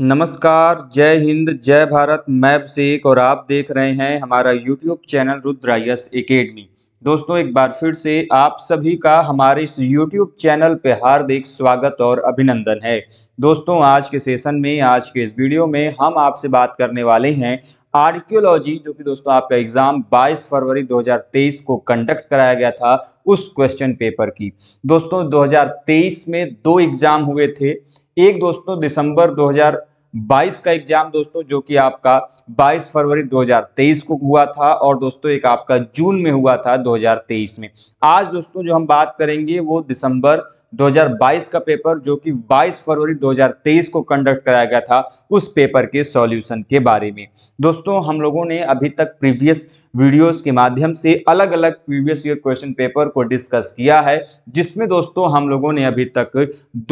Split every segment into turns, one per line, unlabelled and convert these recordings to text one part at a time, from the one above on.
नमस्कार जय हिंद जय भारत मैं अभिषेक और आप देख रहे हैं हमारा यूट्यूब चैनल रुद्रायस एकेडमी दोस्तों एक बार फिर से आप सभी का हमारे इस यूट्यूब चैनल पर हार्दिक स्वागत और अभिनंदन है दोस्तों आज के सेशन में आज के इस वीडियो में हम आपसे बात करने वाले हैं आर्कियोलॉजी जो कि दोस्तों आपका एग्ज़ाम 22 फरवरी 2023 को कंडक्ट कराया गया था उस क्वेश्चन पेपर की दोस्तों 2023 में दो एग्ज़ाम हुए थे एक दोस्तों दिसंबर 2022 का एग्जाम दोस्तों जो कि आपका 22 फरवरी 2023 को हुआ था और दोस्तों एक आपका जून में हुआ था 2023 में आज दोस्तों जो हम बात करेंगे वो दिसंबर 2022 का पेपर जो कि 22 फरवरी 2023 को कंडक्ट कराया गया था उस पेपर के सॉल्यूशन के बारे में दोस्तों हम लोगों ने अभी तक प्रीवियस वीडियोस के माध्यम से अलग अलग प्रीवियस ईयर क्वेश्चन पेपर को डिस्कस किया है जिसमें दोस्तों हम लोगों ने अभी तक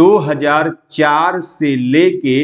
2004 से लेके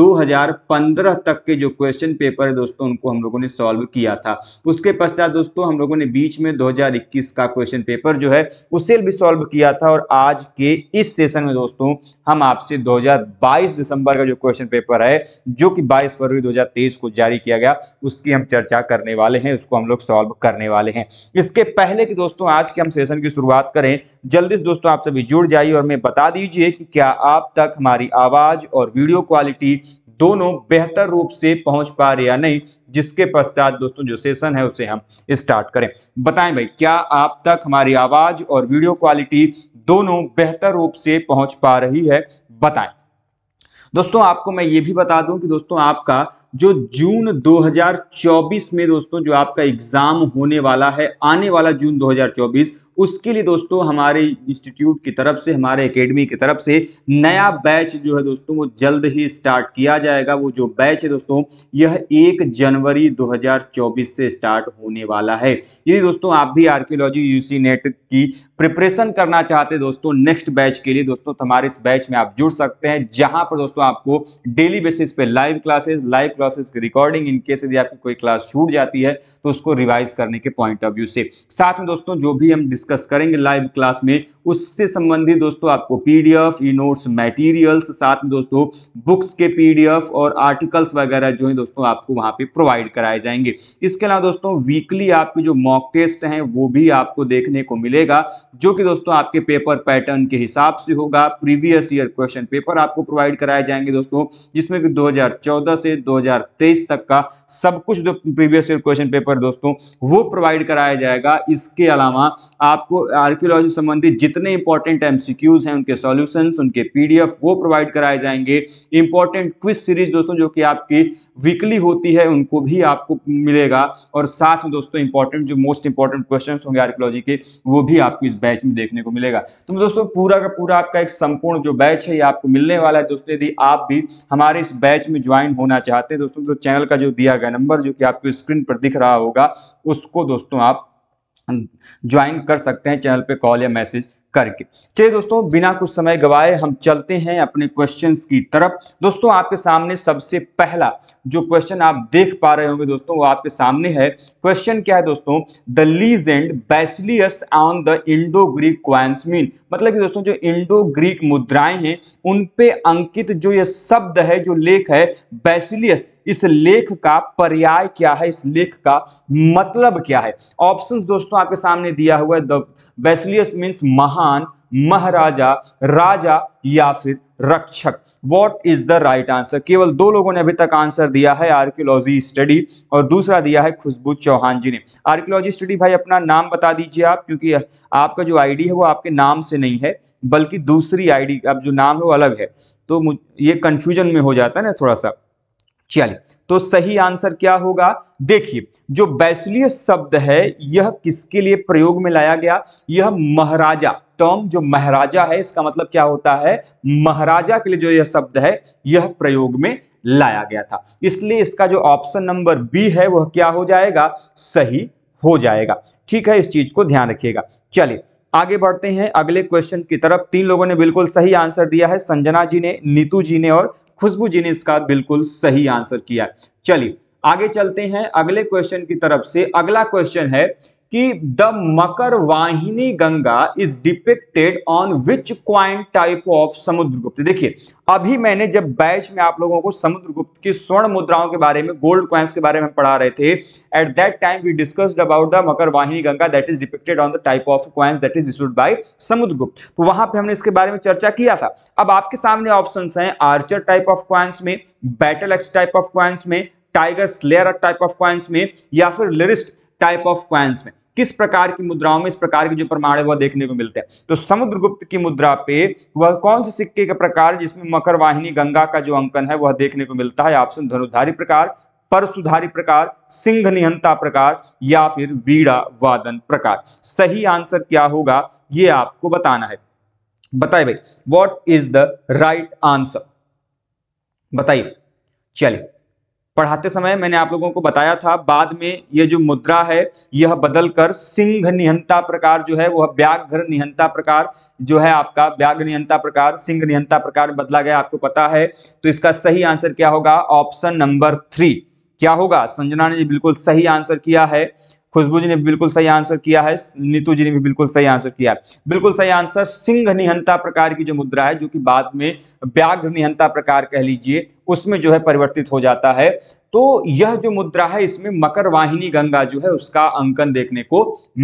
2015 तक के जो क्वेश्चन पेपर है दोस्तों उनको हम लोगों ने सॉल्व किया था उसके पश्चात दोस्तों हम लोगों ने बीच में 2021 का क्वेश्चन पेपर जो है उसे भी सॉल्व किया था और आज के इस सेशन में दोस्तों हम आपसे 2022 दिसंबर का जो क्वेश्चन पेपर है जो कि 22 फरवरी 2023 को जारी किया गया उसकी हम चर्चा करने वाले हैं उसको हम लोग सॉल्व करने वाले हैं इसके पहले कि दोस्तों आज के हम सेशन की शुरुआत करें जल्दी से दोस्तों आप सभी जुड़ जाइए और मैं बता दीजिए कि क्या आप तक हमारी आवाज़ और वीडियो क्वालिटी भी दोनों बेहतर रूप से पहुंच पा रहे या नहीं जिसके पश्चात दोस्तों जो सेशन है उसे हम स्टार्ट करें बताएं भाई क्या आप तक हमारी आवाज़ और वीडियो क्वालिटी दोनों बेहतर रूप से पहुंच पा रही है बताएं दोस्तों आपको मैं ये भी बता दूं कि दोस्तों आपका जो जून 2024 में दोस्तों जो आपका एग्जाम होने वाला है आने वाला जून 2024 उसके लिए दोस्तों हमारे इंस्टीट्यूट की तरफ से हमारे एकेडमी की तरफ से नया बैच जो है दोस्तों वो जल्द ही स्टार्ट किया जाएगा वो जो बैच है दोस्तों यह एक जनवरी 2024 से स्टार्ट होने वाला है यदि दोस्तों आप भी आर्कियोलॉजी यूसी नेट की प्रिपरेशन करना चाहते दोस्तों नेक्स्ट बैच के लिए दोस्तों हमारे इस बैच में आप जुड़ सकते हैं जहां पर दोस्तों आपको डेली बेसिस पे लाइव क्लासेस लाइव क्लासेस की रिकॉर्डिंग इनकेस यदि आपकी कोई क्लास छूट जाती है तो उसको रिवाइज करने के पॉइंट ऑफ व्यू से साथ में दोस्तों जो भी हम डिस्क डिस्कस करेंगे लाइव क्लास में उससे संबंधित दोस्तों आपको पीडीएफ ई नोट्स मटेरियल्स साथ में दोस्तों बुक्स के पीडीएफ और आर्टिकल्स वगैरह जो है दोस्तों आपको वहां पे प्रोवाइड कराए जाएंगे इसके अलावा दोस्तों वीकली आपके जो मॉक टेस्ट हैं वो भी आपको देखने को मिलेगा जो कि दोस्तों आपके पेपर पैटर्न के हिसाब से होगा प्रीवियस ईयर क्वेश्चन पेपर आपको प्रोवाइड कराए जाएंगे दोस्तों जिसमें कि दो से दो तक का सब कुछ जो प्रीवियस ईयर क्वेश्चन पेपर दोस्तों वो प्रोवाइड कराया जाएगा इसके अलावा आपको आर्कियोलॉजी संबंधित जितने इंपॉर्टेंट एमसीक्यूज हैं उनके सॉल्यूशंस उनके पीडीएफ वो प्रोवाइड कराए जाएंगे इंपॉर्टेंट क्विज सीरीज दोस्तों जो कि आपकी वीकली होती है उनको भी आपको मिलेगा और साथ में दोस्तों इंपॉर्टेंट जो मोस्ट इंपॉर्टेंट क्वेश्चन होंगे आर्कोलॉजी के वो भी आपको इस बैच में देखने को मिलेगा तो दोस्तों पूरा का पूरा आपका एक संपूर्ण जो बैच है ये आपको मिलने वाला है दोस्तों यदि आप भी हमारे इस बैच में ज्वाइन होना चाहते हैं दोस्तों तो चैनल का जो दिया गया नंबर जो कि आपको स्क्रीन पर दिख रहा होगा उसको दोस्तों आप ज्वाइन कर सकते हैं चैनल पे कॉल या मैसेज करके चलिए दोस्तों बिना कुछ समय गवाए हम चलते हैं अपने क्वेश्चंस की तरफ दोस्तों आपके सामने सबसे पहला जो क्वेश्चन आप देख पा रहे होंगे दोस्तों वो आपके सामने है क्वेश्चन क्या है दोस्तों the legend basileus on the Indo Greek coins mean मतलब कि दोस्तों जो इंडो ग्रीक मुद्राएं हैं उन पे अंकित जो ये शब्द है जो लेख है बैसिलियस इस लेख का पर्याय क्या है इस लेख का मतलब क्या है ऑप्शन दोस्तों आपके सामने दिया हुआ है द मीन्स महान महाराजा राजा या फिर रक्षक what is the right answer केवल दो लोगों ने अभी तक आंसर दिया है आर्कियोलॉजी स्टडी और दूसरा दिया है खुशबू चौहान जी ने आर्कियोलॉजी स्टडी भाई अपना नाम बता दीजिए आप क्योंकि आपका जो आईडी है वो आपके नाम से नहीं है बल्कि दूसरी आईडी अब जो नाम है वो अलग है तो ये कंफ्यूजन में हो जाता है ना थोड़ा सा चलिए तो सही आंसर क्या होगा देखिए जो बैसलीय शब्द है यह किसके लिए प्रयोग में लाया गया यह महाराजा टर्म जो महाराजा है इसका मतलब क्या होता है महाराजा के लिए जो यह शब्द है यह प्रयोग में लाया गया था इसलिए इसका जो ऑप्शन नंबर बी है वह क्या हो जाएगा सही हो जाएगा ठीक है इस चीज को ध्यान रखिएगा चलिए आगे बढ़ते हैं अगले क्वेश्चन की तरफ तीन लोगों ने बिल्कुल सही आंसर दिया है संजना जी ने नीतू जी ने और खुशबू जी ने इसका बिल्कुल सही आंसर किया चलिए आगे चलते हैं अगले क्वेश्चन की तरफ से अगला क्वेश्चन है कि the makar vahini Ganga is depicted on which coin type of Samudragupta देखिए अभी मैंने जब बैच में आप लोगों को समुद्रगुप्त की स्वर्ण मुद्राओं के बारे में गोल्ड क्वाइंस के बारे में पढ़ा रहे थे at that time we discussed about the makar vahini Ganga that is depicted on the type of coins that is issued by Samudragupta तो वहां पर हमने इसके बारे में चर्चा किया था अब आपके सामने ऑप्शन है आर्चर टाइप ऑफ क्वाइंस में battle axe type of coins में tiger slayer type of coins में या फिर लिरिस्ट टाइप ऑफ क्वाइंस में किस प्रकार की मुद्राओं में इस प्रकार के जो प्रमाण है वह देखने को मिलते हैं तो समुद्रगुप्त की मुद्रा पे वह कौन से सिक्के का प्रकार जिसमें मकर वाहिनी गंगा का जो अंकन है वह देखने को मिलता है ऑप्शन धनुधारी प्रकार परसुधारी प्रकार सिंह निहंता प्रकार या फिर वीड़ा वादन प्रकार सही आंसर क्या होगा ये आपको बताना है बताइए भाई what is the right answer बताइए चलिए पढ़ाते समय मैंने आप लोगों को बताया था बाद में ये जो मुद्रा है यह बदलकर सिंह निहंता प्रकार जो है वह व्याघ्र निहंता प्रकार जो है आपका व्याघ्र निहंता प्रकार सिंह निहंता प्रकार बदला गया आपको पता है तो इसका सही आंसर क्या होगा ऑप्शन नंबर थ्री क्या होगा संजना ने बिल्कुल सही आंसर किया है खुशबू जी ने बिल्कुल सही आंसर किया है नीतू जी ने भी बिल्कुल सही आंसर किया है बिल्कुल सही आंसर सिंह निहंता प्रकार की जो मुद्रा है जो कि बाद में व्याघ्र निहंता प्रकार कह लीजिए उसमें जो है परिवर्तित हो जाता है तो यह जो मुद्रा है इसमें मकर वाहिनी गंगा जो है उसका अंकन देखने को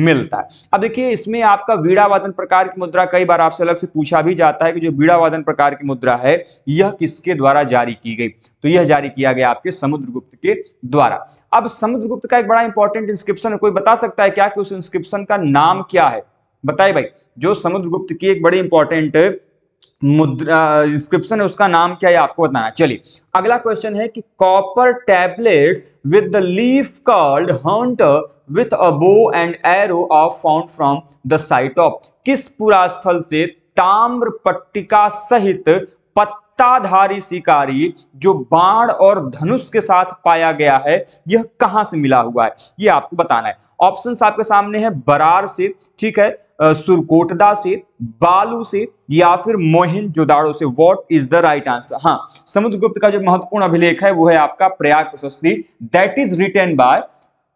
मिलता है अब देखिए इसमें आपका वीड़ा वादन प्रकार की मुद्रा कई बार आपसे अलग से पूछा भी जाता है कि जो वीड़ा वादन प्रकार की मुद्रा है यह किसके द्वारा जारी की गई तो यह जारी किया गया आपके समुद्रगुप्त के द्वारा अब समुद्रगुप्त का एक बड़ा इंपॉर्टेंट इंस्क्रिप्शन है कोई बता सकता है क्या कि उस इंस्क्रिप्शन का नाम क्या है बताए भाई जो समुद्रगुप्त की एक बड़ी इंपॉर्टेंट मुद्रा इंस्क्रिप्शन है उसका नाम क्या है आपको बताना चलिए अगला क्वेश्चन है कि copper tablets with the leaf called hunter with a bow and arrow of found from the site of किस पुरास्थल से ताम्र पट्टिका सहित पत्थर सत्ताधारी शिकारी जो बाण और धनुष के साथ पाया गया है यह कहां से मिला हुआ है यह आपको बताना है ऑप्शन आपके सामने है बरार से ठीक है सुरकोटदा से बालू से या फिर मोहिन जोदाड़ो से what is the right answer हाँ समुद्रगुप्त का जो महत्वपूर्ण अभिलेख है वो है आपका प्रयाग प्रशस्ति दैट इज रिटेन बाय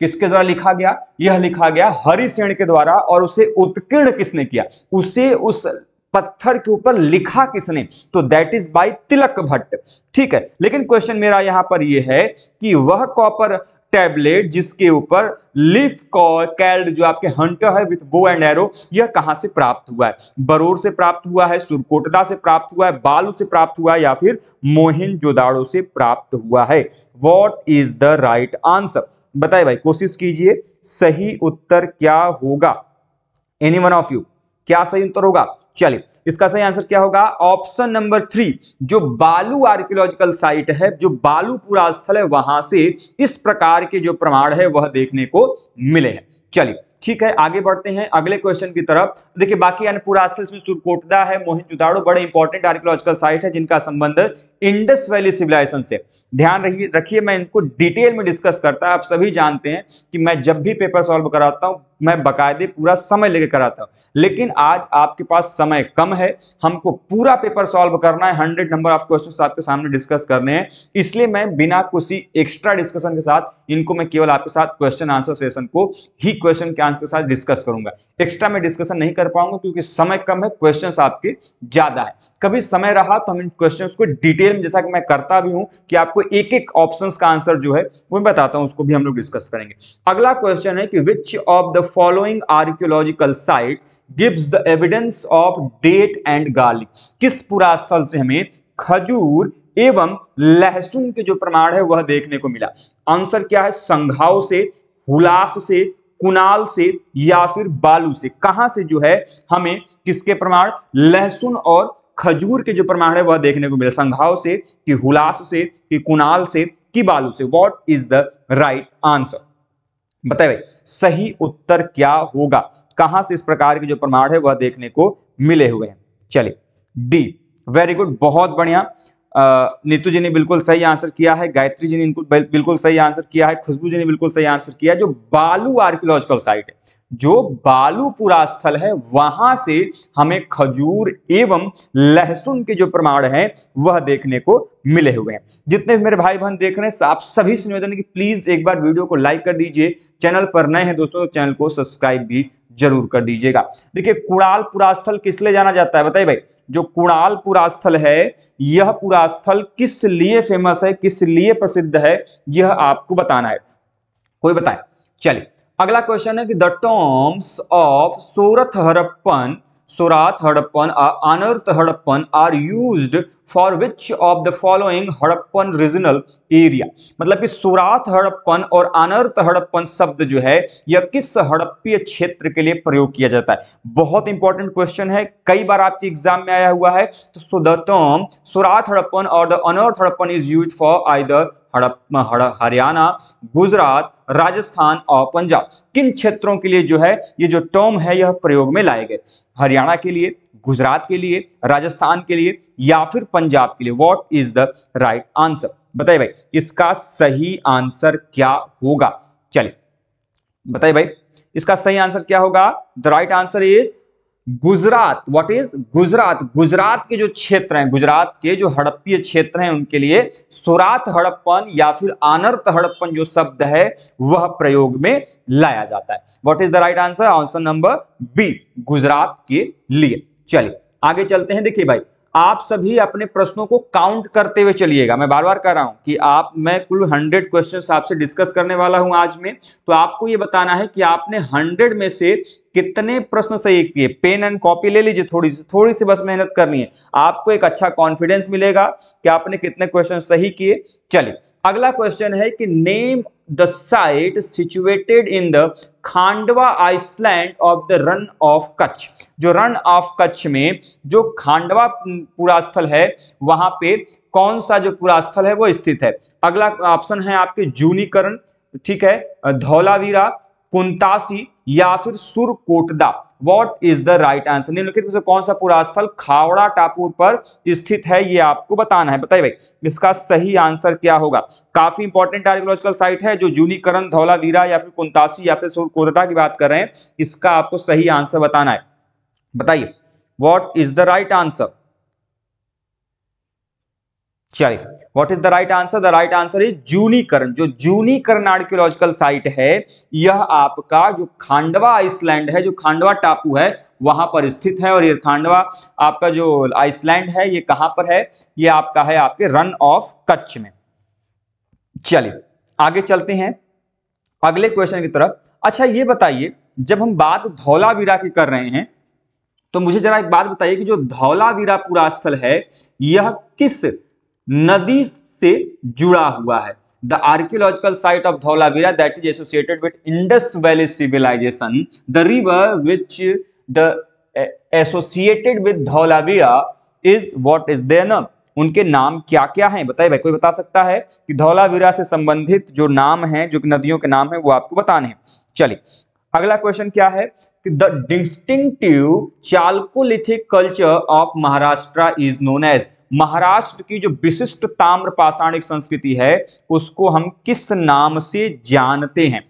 किसके द्वारा लिखा गया यह लिखा गया हरिसेन के द्वारा और उसे उत्कीर्ण किसने किया उसे उस पत्थर के ऊपर लिखा किसने तो that is by Tilak Bhatt ठीक है लेकिन क्वेश्चन मेरा यहां पर यह है कि वह कॉपर टैबलेट जिसके ऊपर लिफ कैल्ड जो आपके हंटर है विथ बो एंड एरो यह कहां से प्राप्त हुआ है बरोर से प्राप्त हुआ है सुरकोटदा से प्राप्त हुआ है बालू से प्राप्त हुआ है या फिर मोहिन जोदाड़ो से प्राप्त हुआ है what is the right answer बताए भाई कोशिश कीजिए सही उत्तर क्या होगा एनी वन ऑफ यू क्या सही उत्तर होगा चलिए इसका सही आंसर क्या होगा ऑप्शन नंबर थ्री जो बालू आर्कियोलॉजिकल साइट है जो बालू पूरा स्थल है वहां से इस प्रकार के जो प्रमाण है वह देखने को मिले हैं चलिए ठीक है आगे बढ़ते हैं अगले क्वेश्चन की तरफ देखिए बाकी यानी पूरा स्थल इसमें सुरकोटदा है मोहित जुदाड़ो बड़े इंपॉर्टेंट आर्कियोलॉजिकल साइट है जिनका संबंध इंडस वैली सिविलाइजेशन से ध्यान रहिए रखिए मैं इनको डिटेल में डिस्कस करता है आप सभी जानते हैं कि मैं जब भी पेपर सॉल्व कराता हूं मैं बाकायदे पूरा समय लेकर कराता हूं लेकिन आज आपके पास समय कम है हमको पूरा पेपर सॉल्व करना है हंड्रेड नंबर ऑफ क्वेश्चन आपके सामने डिस्कस करने हैं इसलिए मैं बिना किसी एक्स्ट्रा डिस्कशन के साथ इनको मैं केवल आपके साथ क्वेश्चन आंसर सेशन को ही क्वेश्चन के आंसर के साथ डिस्कस करूंगा एक्स्ट्रा में डिस्कशन नहीं कर पाऊंगा क्योंकि समय कम है क्वेश्चंस आपके ज्यादा है कभी समय रहा तो हम इन क्वेश्चंस को डिटेल में जैसा कि मैं करता भी हूं कि आपको एक एक ऑप्शंस का आंसर जो है वो मैं बताता हूं उसको भी हम लोग डिस्कस करेंगे अगला क्वेश्चन है कि which of the following archaeological site gives the evidence of date and garlic किस पुरास्थल से हमें खजूर एवं लहसुन के जो प्रमाण है वह देखने को मिला आंसर क्या है संघाव से हुलास से कुनाल से या फिर बालू से कहां से जो है हमें किसके प्रमाण लहसुन और खजूर के जो प्रमाण है वह देखने को मिला संघाव से कि हुलास से कि कुनाल से कि बालू से what is the right answer बताए भाई सही उत्तर क्या होगा कहां से इस प्रकार के जो प्रमाण है वह देखने को मिले हुए हैं चलिए डी वेरी गुड बहुत बढ़िया नीतू जी ने बिल्कुल सही आंसर किया है गायत्री जी ने इनको बिल्कुल सही आंसर किया है खुशबू जी ने बिल्कुल सही आंसर किया जो बालू आर्कियोलॉजिकल साइट है जो बालूपुरा स्थल है वहां से हमें खजूर एवं लहसुन के जो प्रमाण हैं वह देखने को मिले हुए हैं जितने भी मेरे भाई बहन देख रहे हैं आप सभी से निवेदन है कि प्लीज एक बार वीडियो को लाइक कर दीजिए चैनल पर नए हैं दोस्तों तो चैनल को सब्सक्राइब भी जरूर कर दीजिएगा देखिए कुणाल पुरास्थल किस लिए जाना जाता है बताइए भाई जो कुणाल पुरास्थल है यह पुरास्थल किस लिए फेमस है किस लिए प्रसिद्ध है यह आपको बताना है कोई बताए चलिए अगला क्वेश्चन है कि the tombs of Sorath Harappan Surat Harappan or Anarth Harappan are used for which of the following Harappan regional area मतलब कि सुरात हड़प्पन और अनर्थ हड़प्पन शब्द जो है यह किस हड़प्पीय क्षेत्र के लिए प्रयोग किया जाता है बहुत इंपॉर्टेंट क्वेश्चन है कई बार आपके एग्जाम में आया हुआ है तो सुदतम द टर्म सुरात हड़प्पन और the Anarta Harappan is use for either हड़प हरियाणा गुजरात राजस्थान और पंजाब किन क्षेत्रों के लिए जो है ये जो टर्म है यह प्रयोग में लाए गए हरियाणा के लिए गुजरात के लिए राजस्थान के लिए या फिर पंजाब के लिए what is the right answer बताइए भाई इसका सही आंसर क्या होगा चलिए बताइए भाई इसका सही आंसर क्या होगा the right answer is Gujarat what is Gujarat Gujarat के जो क्षेत्र हैं गुजरात के जो हड़प्पीय क्षेत्र हैं उनके लिए सुरात हड़प्पन या फिर आनर्त हड़प्पन जो शब्द है वह प्रयोग में लाया जाता है what is the right answer answer number B Gujarat के लिए चलिए आगे चलते हैं देखिए भाई आप सभी अपने प्रश्नों को काउंट करते हुए चलिएगा मैं बार बार कह रहा हूं कि आप मैं कुल हंड्रेड क्वेश्चन आपसे डिस्कस करने वाला हूं आज में तो आपको यह बताना है कि आपने हंड्रेड में से कितने प्रश्न सही किए पेन एंड कॉपी ले लीजिए थोड़ी सी थोड़ी सी बस मेहनत करनी है आपको एक अच्छा कॉन्फिडेंस मिलेगा कि आपने कितने क्वेश्चन सही किए चलिए अगला क्वेश्चन है कि name the site situated in the Khandava island of the Rann of Kutch जो रन ऑफ कच्छ में जो खांडवा पूरा स्थल है वहां पे कौन सा जो पूरा स्थल है वो स्थित है अगला ऑप्शन है आपके जूनीकरण ठीक है धौलावीरा कुंतासी या फिर Surkotada what is the right answer निम्नलिखित में से कौन सा पुरास्थल खावड़ा टापू पर स्थित है ये आपको बताना है बताइए भाई इसका सही आंसर क्या होगा काफी इंपॉर्टेंट आर्कियोलॉजिकल साइट है जो जूनीकरण धौलावीरा या फिर कुंतासी या फिर सुरकोटदा की बात कर रहे हैं इसका आपको सही आंसर बताना है बताइए what is the right answer चलिए what is the right answer the right answer is Junikaran जो जूनीकरण आर्कियोलॉजिकल साइट है यह आपका जो खांडवा आइसलैंड है जो खांडवा टापू है वहां पर स्थित है और ये खांडवा आपका जो आइसलैंड है ये कहां पर है ये आपका है आपके रन ऑफ कच्छ में चलिए आगे चलते हैं अगले क्वेश्चन की तरफ अच्छा ये बताइए जब हम बात धौलावीरा की कर रहे हैं तो मुझे जरा एक बात बताइए कि जो धौलावीरा पूरा स्थल है यह किस नदी से जुड़ा हुआ है the archaeological site of Dholavira that is associated with Indus valley civilization the river which the associated with Dholavira is what is the उनके नाम क्या क्या हैं बताइए भाई कोई बता सकता है कि धौलावीरा से संबंधित जो नाम हैं जो नदियों के नाम हैं वो आपको बताने हैं चलिए अगला क्वेश्चन क्या है कि the distinctive chalcolithic culture of Maharashtra is known as Maharashtra की जो विशिष्ट ताम्र पाषाणिक संस्कृति है उसको हम किस नाम से जानते हैं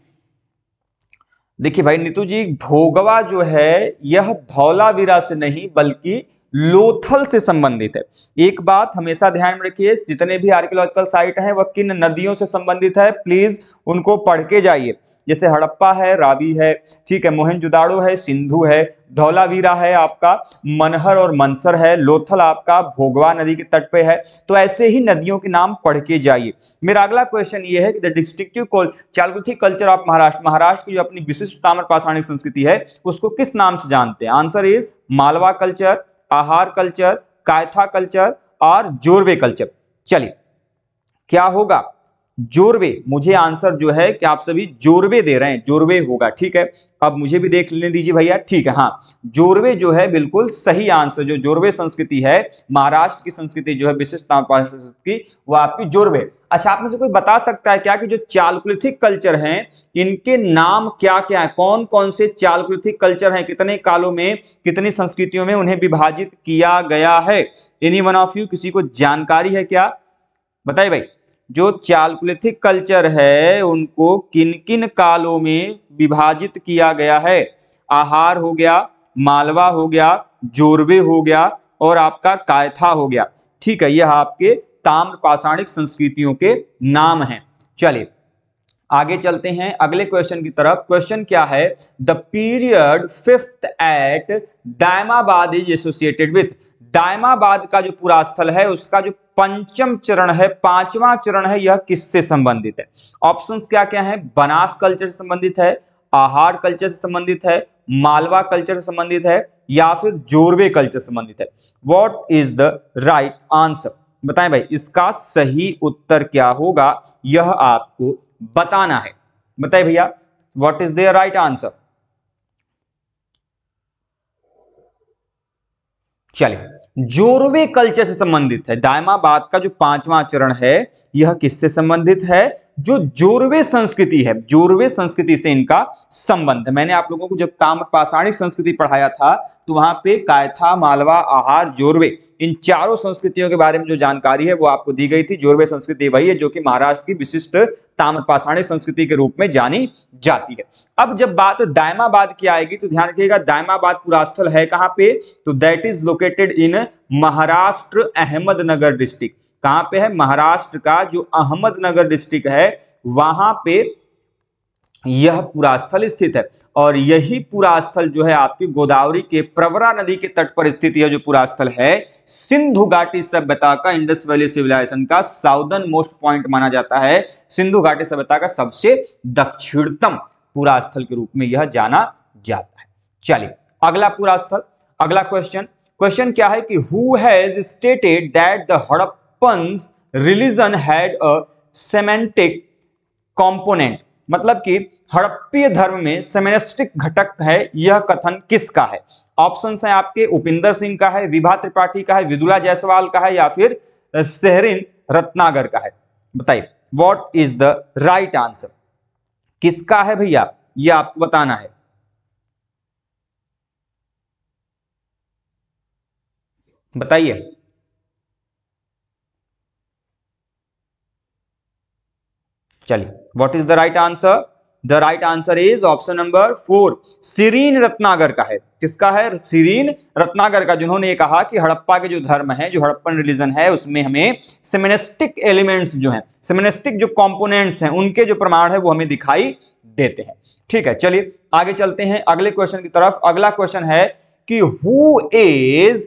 देखिए भाई नीतू जी भोगवा जो है यह धौलावीरा से नहीं बल्कि लोथल से संबंधित है एक बात हमेशा ध्यान में रखिए जितने भी आर्कियोलॉजिकल साइट हैं वह किन नदियों से संबंधित है प्लीज उनको पढ़ के जाइए जैसे हड़प्पा है रावी है ठीक है मोहनजुदाड़ो है सिंधु है धौलावीरा है आपका मनहर और मनसर है लोथल आपका भोगवा नदी के तट पे है तो ऐसे ही नदियों के नाम पढ़ के जाइए मेरा अगला क्वेश्चन ये है कि द डिस्ट्रिक्टिव कॉल चालकुथी कल्चर ऑफ महाराष्ट्र महाराष्ट्र की जो अपनी विशिष्ट ताम्र पाषाणिक संस्कृति है उसको किस नाम से जानते हैं answer is Malwa culture Ahar culture Kayatha culture और जोरवे कल्चर चलिए क्या होगा जोरवे मुझे आंसर जो है कि आप सभी जोरवे दे रहे हैं जोरवे होगा ठीक है अब मुझे भी देख लेने दीजिए भैया ठीक है हाँ जोरवे जो है बिल्कुल सही आंसर जो जोरवे संस्कृति है महाराष्ट्र की संस्कृति जो है विशेष की वो आपकी जोरवे अच्छा आप में से कोई बता सकता है क्या कि जो चालकुलिथिक कल्चर हैं इनके नाम क्या क्या है कौन कौन से चालकुलिथिक कल्चर हैं कितने कालों में कितनी संस्कृतियों में उन्हें विभाजित किया गया है एनी वन ऑफ यू किसी को जानकारी है क्या बताइए भाई जो चालकुलिथिक कल्चर है उनको किन किन कालों में विभाजित किया गया है आहार हो गया मालवा हो गया जोरवे हो गया और आपका कायथा हो गया ठीक है यह आपके ताम्र पाषाणिक संस्कृतियों के नाम हैं चलिए आगे चलते हैं अगले क्वेश्चन की तरफ क्वेश्चन क्या है the period fifth at Daimabad is associated with Daimabad का जो पूरा स्थल है उसका जो पंचम चरण है पांचवा चरण है यह किससे संबंधित है ऑप्शंस क्या क्या हैं बनास कल्चर से संबंधित है आहार कल्चर से संबंधित है मालवा कल्चर से संबंधित है या फिर जोरवे कल्चर से संबंधित है what is the right answer बताएं भाई इसका सही उत्तर क्या होगा यह आपको बताना है बताए भैया what is the right answer चलिए जोरवे कल्चर से संबंधित है दायमाबाद का जो पांचवा चरण है यह किससे संबंधित है जो जोरवे संस्कृति है जोरवे संस्कृति से इनका संबंध है मैंने आप लोगों को जब काम पाषाणिक संस्कृति पढ़ाया था तो वहां पे कायथा मालवा आहार जोरवे इन चारों संस्कृतियों के बारे में जो जानकारी है वो आपको दी गई थी जोरवे संस्कृति वही है जो कि महाराष्ट्र की विशिष्ट ताम्रपाषाणी संस्कृति के रूप में जानी जाती है अब जब बात दायमाबाद की आएगी तो ध्यान रखिएगा दायमाबाद पुरास्थल है कहाँ पे तो that is located in Maharashtra Ahmednagar district कहाँ पे है महाराष्ट्र का जो अहमदनगर डिस्ट्रिक्ट है वहां पे यह पूरा स्थल स्थित है और यही पूरा स्थल जो है आपकी गोदावरी के प्रवरा नदी के तट पर स्थित यह जो पूरा स्थल है सिंधु घाटी सभ्यता का इंडस वैली सिविलाइजेशन का साउदर्न मोस्ट पॉइंट माना जाता है सिंधु घाटी सभ्यता का सबसे दक्षिणतम पूरा स्थल के रूप में यह जाना जाता है चलिए अगला पूरा स्थल अगला क्वेश्चन क्वेश्चन क्या है कि who has stated that the Harappan religion had a semantic component मतलब कि हड़प्पीय धर्म में सेमेनिस्टिक घटक है यह कथन किसका है ऑप्शन है आपके उपिंदर सिंह का है विभा त्रिपाठी का है विदुला जायसवाल का है या फिर सेहरिन रत्नागर का है बताइए what is the right answer किसका है भैया यह आपको बताना है बताइए चलिए what is the right answer the right answer is option number four Shereen Ratnagar का है किसका है सिरीन रत्नागर का जिन्होंने ये कहा कि हड़प्पा के जो धर्म है जो हड़प्पन रिलीजन है उसमें हमें सेमिनेस्टिक एलिमेंट्स जो हैं सेमिनेस्टिक जो कंपोनेंट्स हैं उनके जो प्रमाण है वो हमें दिखाई देते हैं ठीक है चलिए आगे चलते हैं अगले क्वेश्चन की तरफ अगला क्वेश्चन है कि who is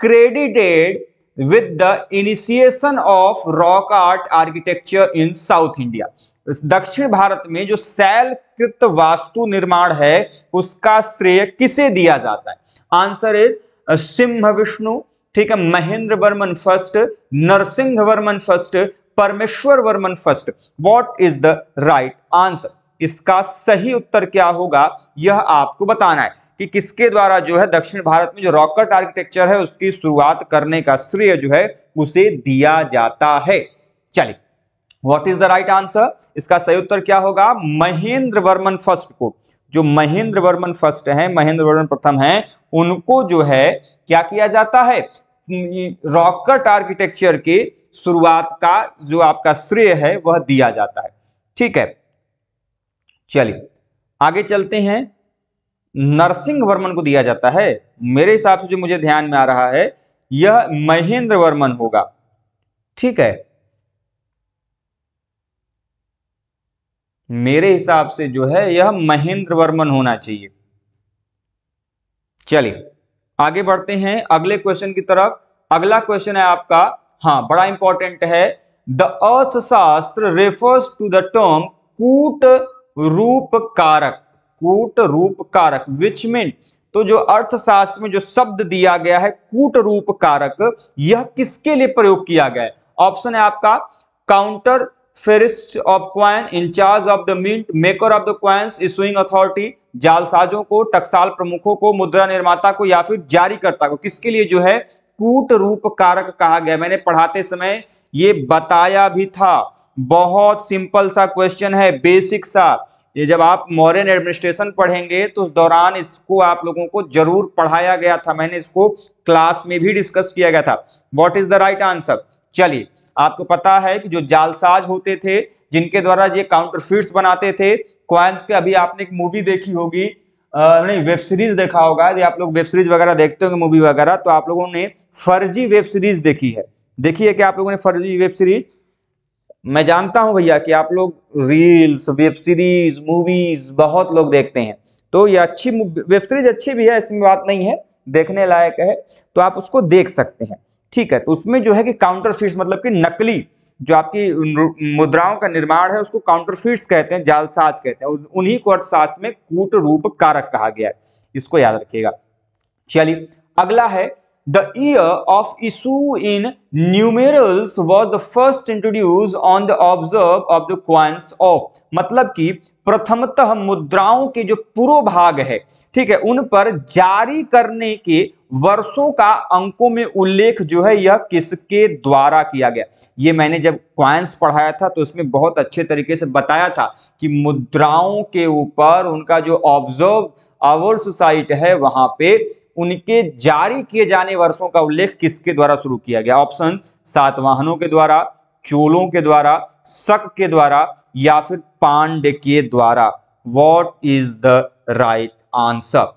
credited with the initiation of rock art architecture in South India दक्षिण भारत में जो शैलकृत कृत वास्तु निर्माण है उसका श्रेय किसे दिया जाता है आंसर इज सिंह विष्णु ठीक है Mahendra Varman first Narasimha Varman first Parameshwara Varman first what is the right answer इसका सही उत्तर क्या होगा यह आपको बताना है कि किसके द्वारा जो है दक्षिण भारत में जो रॉकेट आर्किटेक्चर है उसकी शुरुआत करने का श्रेय जो है उसे दिया जाता है चलिए what is the right answer इसका सही उत्तर क्या होगा महेंद्र वर्मन फर्स्ट को जो महेंद्र वर्मन फर्स्ट है महेंद्र वर्मन प्रथम है उनको जो है क्या किया जाता है रॉकट आर्किटेक्चर के शुरुआत का जो आपका श्रेय है वह दिया जाता है ठीक है चलिए आगे चलते हैं नरसिंह वर्मन को दिया जाता है मेरे हिसाब से जो मुझे ध्यान में आ रहा है यह महेंद्र वर्मन होगा ठीक है मेरे हिसाब से जो है यह महेंद्र वर्मन होना चाहिए चलिए आगे बढ़ते हैं अगले क्वेश्चन की तरफ अगला क्वेश्चन है आपका हाँ बड़ा इंपॉर्टेंट है द अर्थशास्त्र रेफर्स टू द टर्म कूट रूप कारक कूट रूप कारक विच मीन तो जो अर्थशास्त्र में जो शब्द दिया गया है कूट रूप कारक यह किसके लिए प्रयोग किया गया है ऑप्शन है आपका counterfeiter of coin incharge of the mint maker of the coins issuing authority जालसाजों को टक्साल प्रमुखों को मुद्रा निर्माता को या फिर जारीकर्ता को किसके लिए जो है कूट रूप कारक कहा गया मैंने पढ़ाते समय ये बताया भी था बहुत सिंपल सा क्वेश्चन है बेसिक सा ये जब आप मॉरन एडमिनिस्ट्रेशन पढ़ेंगे तो उस दौरान इसको आप लोगों को जरूर पढ़ाया गया था मैंने इसको क्लास में भी डिस्कस किया गया था what is the right answer चलिए आपको पता है कि जो जालसाज होते थे जिनके द्वारा ये काउंटरफिट्स बनाते थे क्वाइंस के अभी आपने एक मूवी देखी होगी नहीं वेब सीरीज देखा होगा यदि आप लोग वेब सीरीज वगैरह देखते होंगे मूवी वगैरह तो आप लोगों ने फर्जी वेब सीरीज देखी है देखिए कि आप लोगों ने फर्जी वेब सीरीज मैं जानता हूं भैया कि आप लोग रील्स वेब सीरीज मूवीज बहुत लोग देखते हैं तो ये अच्छी वेब सीरीज अच्छी भी है इसमें बात नहीं है देखने लायक है तो आप उसको देख सकते हैं ठीक है तो उसमें जो है कि काउंटर मतलब कि नकली जो आपकी मुद्राओं का निर्माण है उसको काउंटर कहते हैं जालसाज कहते हैं उन्हीं को अर्थशास्त्र में कूट रूप कारक कहा गया है इसको याद रखिएगा चलिए अगला है The year of issue in numerals was the first introduced on the observe of the coins of मतलब कि प्रथमतः मुद्राओं के जो पूर्व भाग है ठीक है उन पर जारी करने के वर्षों का अंकों में उल्लेख जो है यह किसके द्वारा किया गया ये मैंने जब क्वाइंस पढ़ाया था तो उसमें बहुत अच्छे तरीके से बताया था कि मुद्राओं के ऊपर उनका जो ऑब्जर्व आवर्स साइट है वहां पे उनके जारी किए जाने वर्षों का उल्लेख किसके द्वारा शुरू किया गया ऑप्शन सात वाहनों के द्वारा चोलों के द्वारा शक के द्वारा या फिर पांडे के द्वारा what is the right answer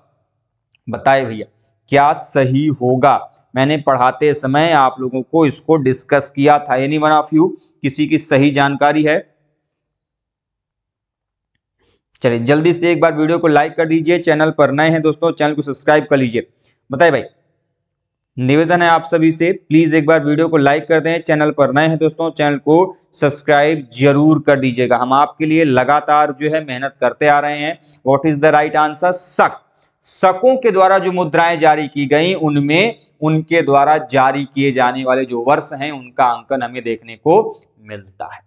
बताए भैया क्या सही होगा मैंने पढ़ाते समय आप लोगों को इसको डिस्कस किया था एनी वन ऑफ यू किसी की सही जानकारी है चलिए जल्दी से एक बार वीडियो को लाइक कर दीजिए चैनल पर नए हैं दोस्तों चैनल को सब्सक्राइब कर लीजिए बताए भाई निवेदन है आप सभी से प्लीज एक बार वीडियो को लाइक कर दें चैनल पर नए हैं दोस्तों चैनल को सब्सक्राइब जरूर कर दीजिएगा हम आपके लिए लगातार जो है मेहनत करते आ रहे हैं what is the right answer सक सकों के द्वारा जो मुद्राएं जारी की गई उनमें उनके द्वारा जारी किए जाने वाले जो वर्ष हैं उनका अंकन हमें देखने को मिलता है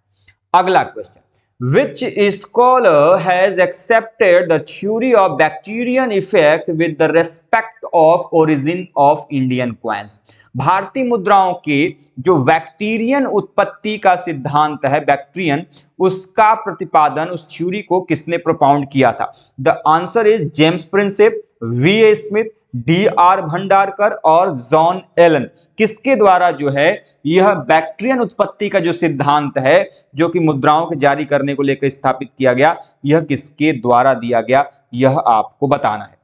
अगला question which scholar has accepted the theory of Bactrian effect with the respect of origin of Indian coins भारतीय मुद्राओं के जो बैक्टीरियन उत्पत्ति का सिद्धांत है बैक्टीरियन उसका प्रतिपादन उस थ्यूरी को किसने प्रोपाउंड किया था the answer is James Prinsep V A Smith D R Bhandarkar और जॉन एलन किसके द्वारा जो है यह बैक्टीरियन उत्पत्ति का जो सिद्धांत है जो कि मुद्राओं के जारी करने को लेकर स्थापित किया गया यह किसके द्वारा दिया गया यह आपको बताना है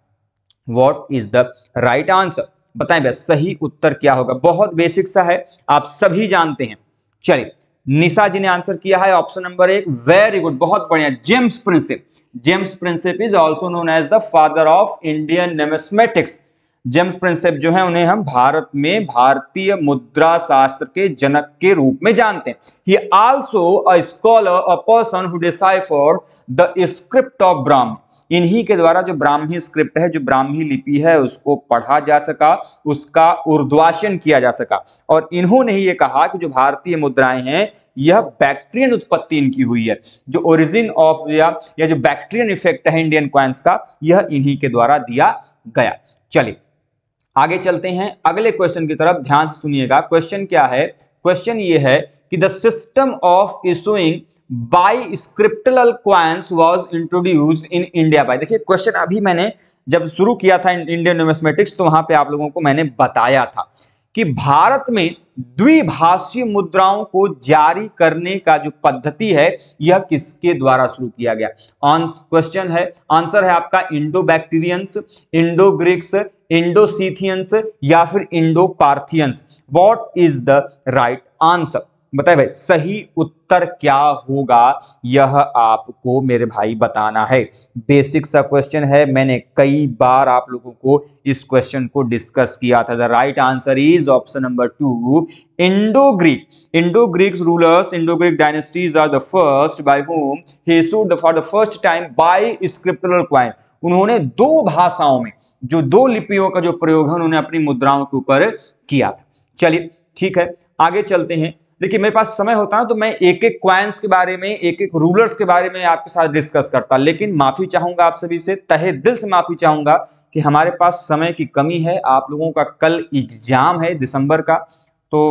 what is the right answer बताएं बस सही उत्तर क्या होगा बहुत बेसिक सा है आप सभी जानते हैं चलिए निशा जी ने आंसर किया है ऑप्शन नंबर एक वेरी गुड बहुत बढ़िया James Prinsep James Prinsep is also known as the father of Indian numismatics James Prinsep जो है उन्हें हम भारत में भारतीय मुद्रा शास्त्र के जनक के रूप में जानते हैं he also a scholar a person who decipher the script of Brahman इन्हीं के द्वारा जो ब्राह्मी स्क्रिप्ट है जो ब्राह्मी लिपि है उसको पढ़ा जा सका उसका उर्द्वाशन किया जा सका और इन्होंने ही ये कहा कि जो भारतीय मुद्राएं हैं यह बैक्टीरियन उत्पत्ति इनकी हुई है जो ओरिजिन ऑफ या, या जो बैक्टीरियन इफेक्ट है इंडियन क्वाइंस का यह इन्हीं के द्वारा दिया गया चलिए आगे चलते हैं अगले क्वेश्चन की तरफ ध्यान से सुनिएगा क्वेश्चन क्या है क्वेश्चन ये है कि the system of issuing by स्क्रिप्टल coins was introduce in India by देखिए क्वेश्चन अभी मैंने जब शुरू किया था इंडियन न्यूमेस्मेटिक्स तो वहां पे आप लोगों को मैंने बताया था कि भारत में द्विभाषी मुद्राओं को जारी करने का जो पद्धति है यह किसके द्वारा शुरू किया गया क्वेश्चन है आंसर है आपका Indo Bactrians Indo Greeks Indo Scythians या फिर Indo Parthians what is the right answer बताए भाई सही उत्तर क्या होगा यह आपको मेरे भाई बताना है बेसिक सा क्वेश्चन है मैंने कई बार आप लोगों को इस क्वेश्चन को डिस्कस किया था the right answer is option number two Indo Greek Indo Greek rulers Indo Greek dynasties are the first by whom issued for the first time by scripted coin उन्होंने दो भाषाओं में जो दो लिपियों का जो प्रयोग है उन्होंने अपनी मुद्राओं के ऊपर किया था चलिए ठीक है आगे चलते हैं देखिए मेरे पास समय होता है तो मैं एक एक क्वाइंस के बारे में एक एक रूलर्स के बारे में आपके साथ डिस्कस करता लेकिन माफ़ी चाहूंगा आप सभी से तहे दिल से माफ़ी चाहूंगा कि हमारे पास समय की कमी है आप लोगों का कल एग्ज़ाम है दिसंबर का तो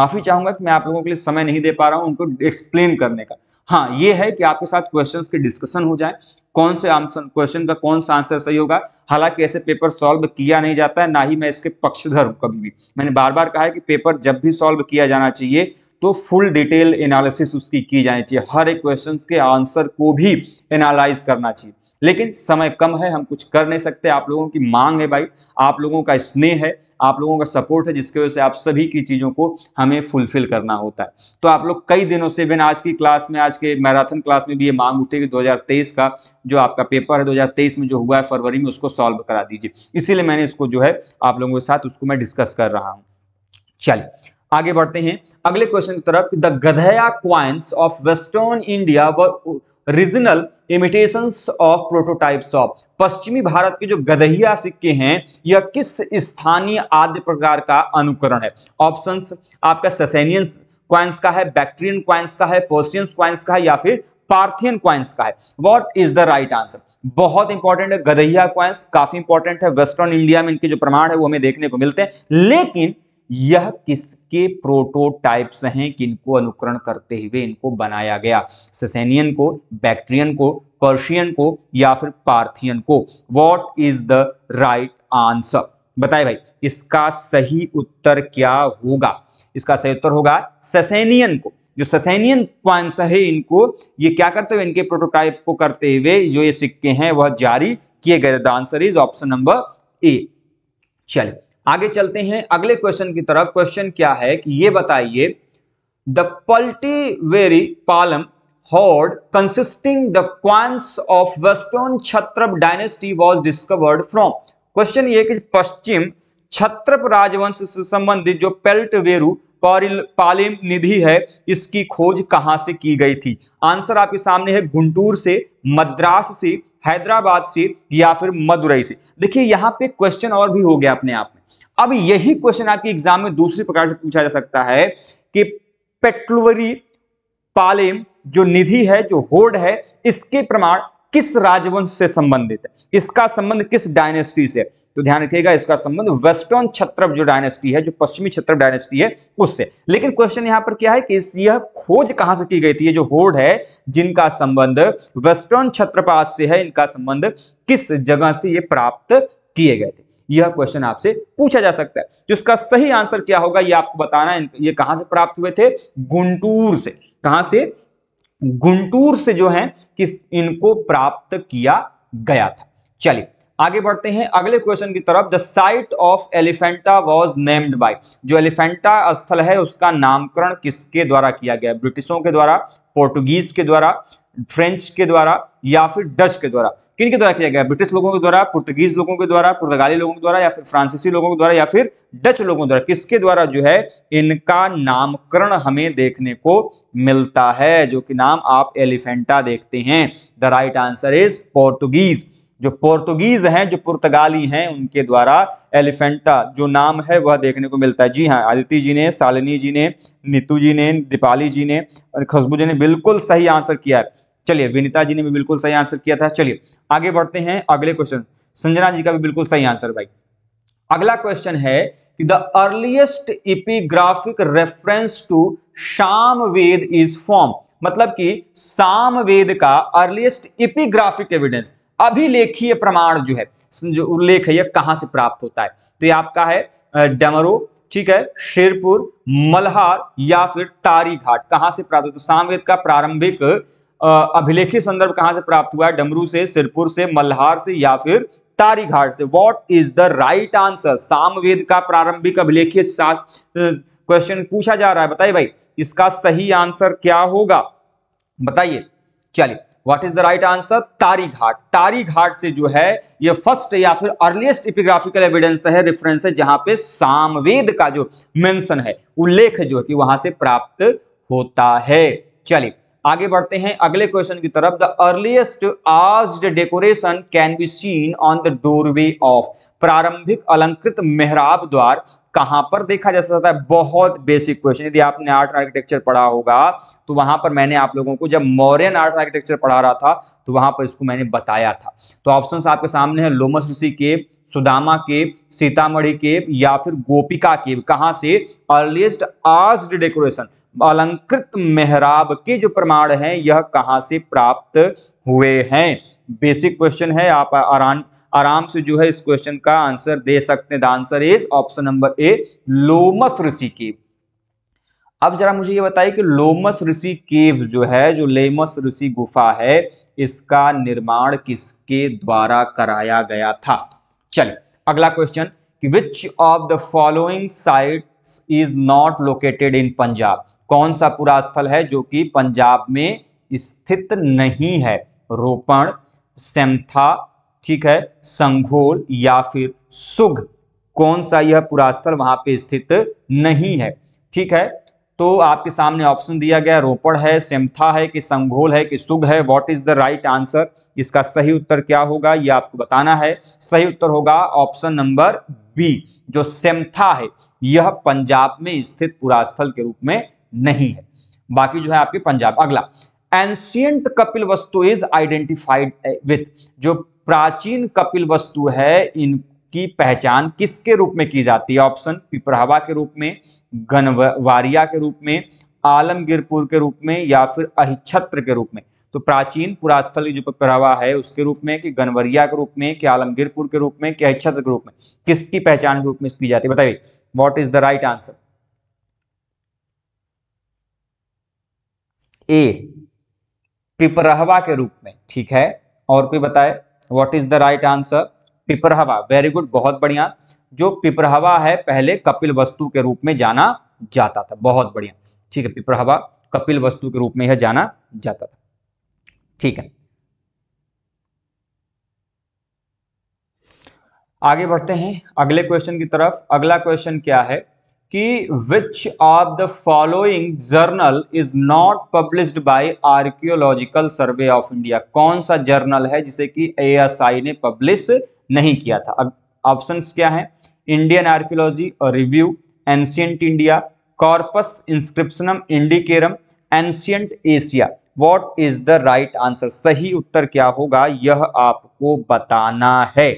माफ़ी चाहूंगा कि मैं आप लोगों के लिए समय नहीं दे पा रहा हूँ उनको एक्सप्लेन करने का हाँ ये है कि आपके साथ क्वेश्चन के डिस्कशन हो जाए कौन से आंसर क्वेश्चन का कौन सा आंसर सही होगा हालांकि ऐसे पेपर सॉल्व किया नहीं जाता है ना ही मैं इसके पक्षधर हूं कभी भी मैंने बार बार कहा है कि पेपर जब भी सॉल्व किया जाना चाहिए तो फुल डिटेल एनालिसिस उसकी की जानी चाहिए हर एक क्वेश्चन के आंसर को भी एनालाइज करना चाहिए लेकिन समय कम है हम कुछ कर नहीं सकते आप लोगों की मांग है भाई आप लोगों का स्नेह है आप लोगों का सपोर्ट है जिसके वजह से आप सभी की चीज़ों को हमें फुलफिल करना होता है तो आप लोग कई दिनों से बिना आज की क्लास में आज के मैराथन क्लास में भी ये मांग उठेगी 2023 का जो आपका पेपर है 2023 में जो हुआ है फरवरी में उसको सॉल्व करा दीजिए इसीलिए मैंने इसको जो है आप लोगों के साथ उसको मैं डिस्कस कर रहा हूँ चलिए आगे बढ़ते हैं अगले क्वेश्चन की तरफ the Gadhaiya coins of western India a regional imitation of prototypes of पश्चिमी भारत के जो गदहिया सिक्के हैं यह किस स्थानीय आदि प्रकार का अनुकरण है ऑप्शन आपका ससेनियन क्वाइंस का है बैक्ट्रियन क्वाइंस का है पोस्टियंस क्वाइंस का है या फिर पार्थियन क्वाइंस का है what is the right answer बहुत इंपॉर्टेंट है गदहिया क्वाइंस काफी इंपॉर्टेंट है वेस्टर्न इंडिया में इनके जो प्रमाण है वो हमें देखने को मिलते हैं लेकिन यह किसके प्रोटोटाइप्स हैं किनको अनुकरण करते हुए इनको बनाया गया ससेनियन को बैक्ट्रियन को पर्शियन को या फिर पार्थियन को what is the right answer बताए भाई इसका सही उत्तर क्या होगा इसका सही उत्तर होगा ससेनियन को जो ससेनियन पॉइंट है इनको ये क्या करते हुए इनके प्रोटोटाइप को करते हुए जो ये सिक्के हैं वह जारी किए गए the answer is option number A चलिए आगे चलते हैं अगले क्वेश्चन की तरफ क्वेश्चन क्या है कि ये बताइए the Paltivery Palam hoard consisting the coins of western Chhatrap dynasty was discovered from question ये कि पश्चिम छत्रप राजवंश से संबंधित जो पेल्ट वेरू पालिम निधि है इसकी खोज कहां से की गई थी आंसर आपके सामने है गुंटूर से मद्रास से हैदराबाद से या फिर मदुरई से देखिए यहाँ पे क्वेश्चन और भी हो गया अपने आप में अब यही क्वेश्चन आपके एग्जाम में दूसरे प्रकार से पूछा जा सकता है कि पेट्रोवरी पालेम जो निधि है जो होर्ड है इसके प्रमाण किस राजवंश से संबंधित है इसका संबंध किस डायनेस्टी से तो ध्यान रखिएगा इसका संबंध वेस्टर्न छत्रप जो डायनेस्टी है जो पश्चिमी छत्रप डायनेस्टी है उससे लेकिन क्वेश्चन यहां पर क्या है कि इस यह खोज कहां से की गई थी ये जो होड है जिनका संबंध वेस्टर्न छत्रपात से है इनका संबंध किस जगह से ये प्राप्त किए गए थे यह क्वेश्चन आपसे पूछा जा सकता है जिसका तो सही आंसर क्या होगा ये आपको बताना है ये कहां से प्राप्त हुए थे गुंटूर से कहां से गुंटूर से जो है कि इनको प्राप्त किया गया था चलिए आगे बढ़ते हैं अगले क्वेश्चन की तरफ the site of Elephanta was named by जो एलिफेंटा स्थल है उसका नामकरण किसके द्वारा किया गया ब्रिटिशों के द्वारा पोर्टुगीज के द्वारा फ्रेंच के द्वारा या फिर डच के द्वारा किन के द्वारा किया गया ब्रिटिश लोगों के द्वारा पुर्तगीज लोगों के द्वारा पुर्तगाली लोगों के द्वारा या फिर फ्रांसीसी लोगों के द्वारा या फिर डच लोगों द्वारा किसके द्वारा जो है इनका नामकरण हमें देखने को मिलता है जो कि नाम आप एलिफेंटा देखते हैं the right answer is Portuguese जो पोर्तुगीज हैं जो पुर्तगाली हैं उनके द्वारा एलिफेंटा जो नाम है वह देखने को मिलता है जी हाँ आदित्य जी ने सालिनी जी ने नीतू जी ने दीपाली जी ने और खुशबू जी ने बिल्कुल सही आंसर किया है चलिए विनीता जी ने भी बिल्कुल सही आंसर किया था चलिए आगे बढ़ते हैं अगले क्वेश्चन संजना जी का भी बिल्कुल सही आंसर भाई अगला क्वेश्चन है कि the earliest epigraphic reference to Sama Veda is form मतलब कि साम वेद का अर्लीस्ट इपीग्राफिक एविडेंस अभिलेखीय प्रमाण जो है जो उल्लेख है यह कहां से प्राप्त होता है तो ये आपका है डमरो ठीक है शेरपुर मल्हार या फिर तारी घाट कहां से प्राप्त तो सामवेद का प्रारंभिक अभिलेखी संदर्भ कहां से प्राप्त हुआ है डमरू से सिरपुर से मल्हार से या फिर तारी घाट से what is the right answer Samaveda का प्रारंभिक अभिलेखी क्वेश्चन पूछा जा रहा है बताइए भाई इसका सही आंसर क्या होगा बताइए चलिए what is the right answer Tari Ghat तारी घाट से जो है ये फर्स्ट या फिर अर्लिएस्ट इपिग्राफिकल एविडेंस है रेफरेंस है जहां पे सामवेद का जो मेंशन है उल्लेख जो है कि वहां से प्राप्त होता है चलिए आगे बढ़ते हैं अगले क्वेश्चन की तरफ the earliest arch decoration can be seen on the doorway of प्रारंभिक अलंकृत मेहराब द्वार कहां पर देखा जा सकता है बहुत बेसिक क्वेश्चन यदि आपने आर्ट आर्किटेक्चर पढ़ा होगा तो वहां पर मैंने आप लोगों को जब मॉरियन आर्ट आर्किटेक्चर पढ़ा रहा था तो वहां पर इसको मैंने बताया था तो ऑप्शन आपके सामने है लोमस ऋषि के सुदामा केव सीतामढ़ी केव या फिर गोपिका केव कहां से अर्लिएस्ट आज डेकोरेशन अलंकृत मेहराब के जो प्रमाण हैं यह कहां से प्राप्त हुए हैं बेसिक क्वेश्चन है आप आराम आराम से जो है इस क्वेश्चन का आंसर दे सकते हैं answer is option number A Lomas Rishi cave अब जरा मुझे ये बताइए कि लोमस ऋषि केव जो है जो लेमस ऋषि गुफा है इसका निर्माण किसके द्वारा कराया गया था चलिए अगला क्वेश्चन कि which of the following site is not located in Punjab कौन सा पूरा स्थल है जो कि पंजाब में स्थित नहीं है रोपण सेमथा ठीक है संघोल या फिर सुग कौन सा यह पुरास्थल वहां पे स्थित नहीं है ठीक है तो आपके सामने ऑप्शन दिया गया रोपड़ है सेमथा है कि संघोल है कि सुग है what is the right answer इसका सही उत्तर क्या होगा यह आपको बताना है सही उत्तर होगा ऑप्शन नंबर बी जो सेमथा है यह पंजाब में स्थित पुरास्थल के रूप में नहीं है बाकी जो है आपके पंजाब अगला एंशियंट कपिल वस्तु इज आइडेंटिफाइड विथ जो प्राचीन कपिल वस्तु है इनकी पहचान किसके रूप में की जाती है ऑप्शन पिपरावा के रूप में घनवारिया के रूप में आलमगीरपुर के रूप में या फिर अहिछत्र के रूप में तो प्राचीन पुरास्थल जो पिपरावा है उसके रूप में कि गनवरिया के रूप में कि आलमगीरपुर के रूप में कि अहिछत्र के रूप में किसकी पहचान के रूप में की जाती है बताइए what is the right answer A Piprahwa के रूप में ठीक है और कोई बताए what is the right answer Piprahwa very good बहुत बढ़िया जो पिपरहवा है पहले कपिल वस्तु के रूप में जाना जाता था बहुत बढ़िया ठीक है पिपरहवा कपिल वस्तु के रूप में यह जाना जाता था ठीक है आगे बढ़ते हैं अगले क्वेश्चन की तरफ अगला क्वेश्चन क्या है कि which of the following journal is not published by Archaeological survey of India कौन सा जर्नल है जिसे कि एएसआई ने पब्लिश नहीं किया था अब ऑप्शंस क्या हैं Indian Archaeology Review Ancient India Corpus Inscriptionum Indicarum Ancient Asia what is the right answer सही उत्तर क्या होगा यह आपको बताना है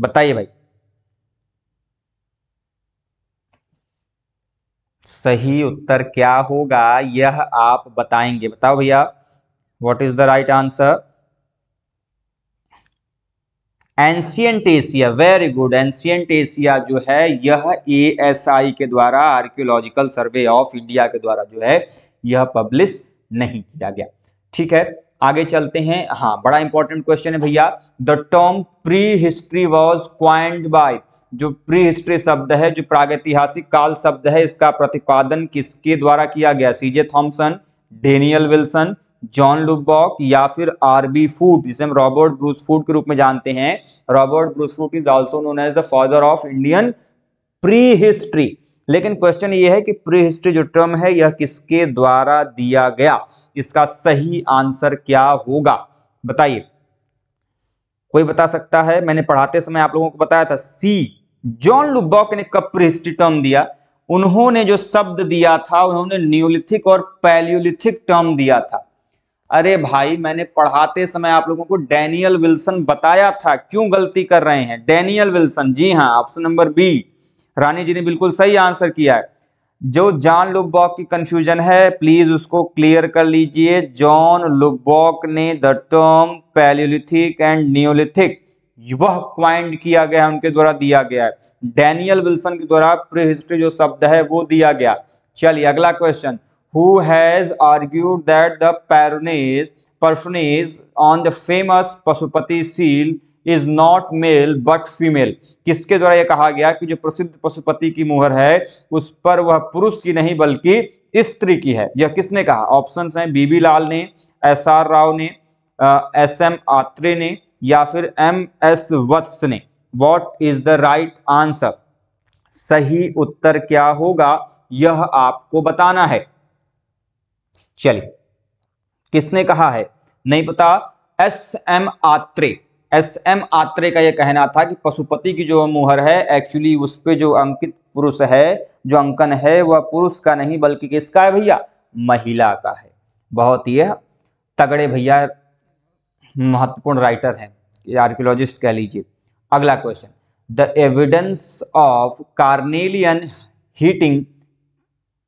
बताइए भाई सही उत्तर क्या होगा यह आप बताएंगे बताओ भैया what is the right answer Ancient Asia very good Ancient Asia जो है यह एएसआई के द्वारा आर्कियोलॉजिकल सर्वे ऑफ इंडिया के द्वारा जो है यह पब्लिश नहीं किया गया ठीक है आगे चलते हैं हाँ बड़ा इंपॉर्टेंट क्वेश्चन है भैया the term pre history was coined by जो प्री हिस्ट्री शब्द है जो प्रागैतिहासिक काल शब्द है इसका प्रतिपादन किसके द्वारा किया गया C J Thomsen Daniel Wilson John Lubbock या फिर आरबी फूड जिसे हम रॉबर्ट ब्रूस फूड के रूप में जानते हैं Robert Bruce Foote is also known as the father of Indian pre history लेकिन क्वेश्चन ये है कि प्री हिस्ट्री जो टर्म है यह किसके द्वारा दिया गया इसका सही आंसर क्या होगा बताइए कोई बता सकता है मैंने पढ़ाते समय आप लोगों को बताया था सी जॉन लुबॉक ने कब कप्रिस्टी टर्म दिया उन्होंने जो शब्द दिया था उन्होंने न्यूलिथिक और पैलियोलिथिक टर्म दिया था अरे भाई मैंने पढ़ाते समय आप लोगों को डेनियल विल्सन बताया था क्यों गलती कर रहे हैं डेनियल विल्सन जी हाँ option number B Rani ji ने बिल्कुल सही आंसर किया है जो जॉन लुबॉक की कंफ्यूजन है प्लीज उसको क्लियर कर लीजिए जॉन लुबॉक ने the term Palaeolithic and Neolithic वह क्वाइंड किया गया है उनके द्वारा दिया गया है डैनियल विल्सन के द्वारा प्री हिस्ट्री जो शब्द है वो दिया गया चलिए अगला question who has argued that the patronage personage on the famous Pashupati seal is not male but female किसके द्वारा यह कहा गया कि जो प्रसिद्ध पशुपति की मुहर है उस पर वह पुरुष की नहीं बल्कि स्त्री की है यह किसने कहा ऑप्शन हैं बीबी लाल ने एस आर राव ने एस एम आत्रे ने या फिर एम एस वत्स ने what is the right answer सही उत्तर क्या होगा यह आपको बताना है चलिए किसने कहा है नहीं पता S M Atre S M Atre का यह कहना था कि पशुपति की जो मुहर है एक्चुअली उस पर जो अंकित पुरुष है जो अंकन है वह पुरुष का नहीं बल्कि किसका है भैया महिला का है बहुत ही तगड़े भैया महत्वपूर्ण राइटर है आर्कियोलॉजिस्ट कह लीजिए अगला question the evidence of carnelian heating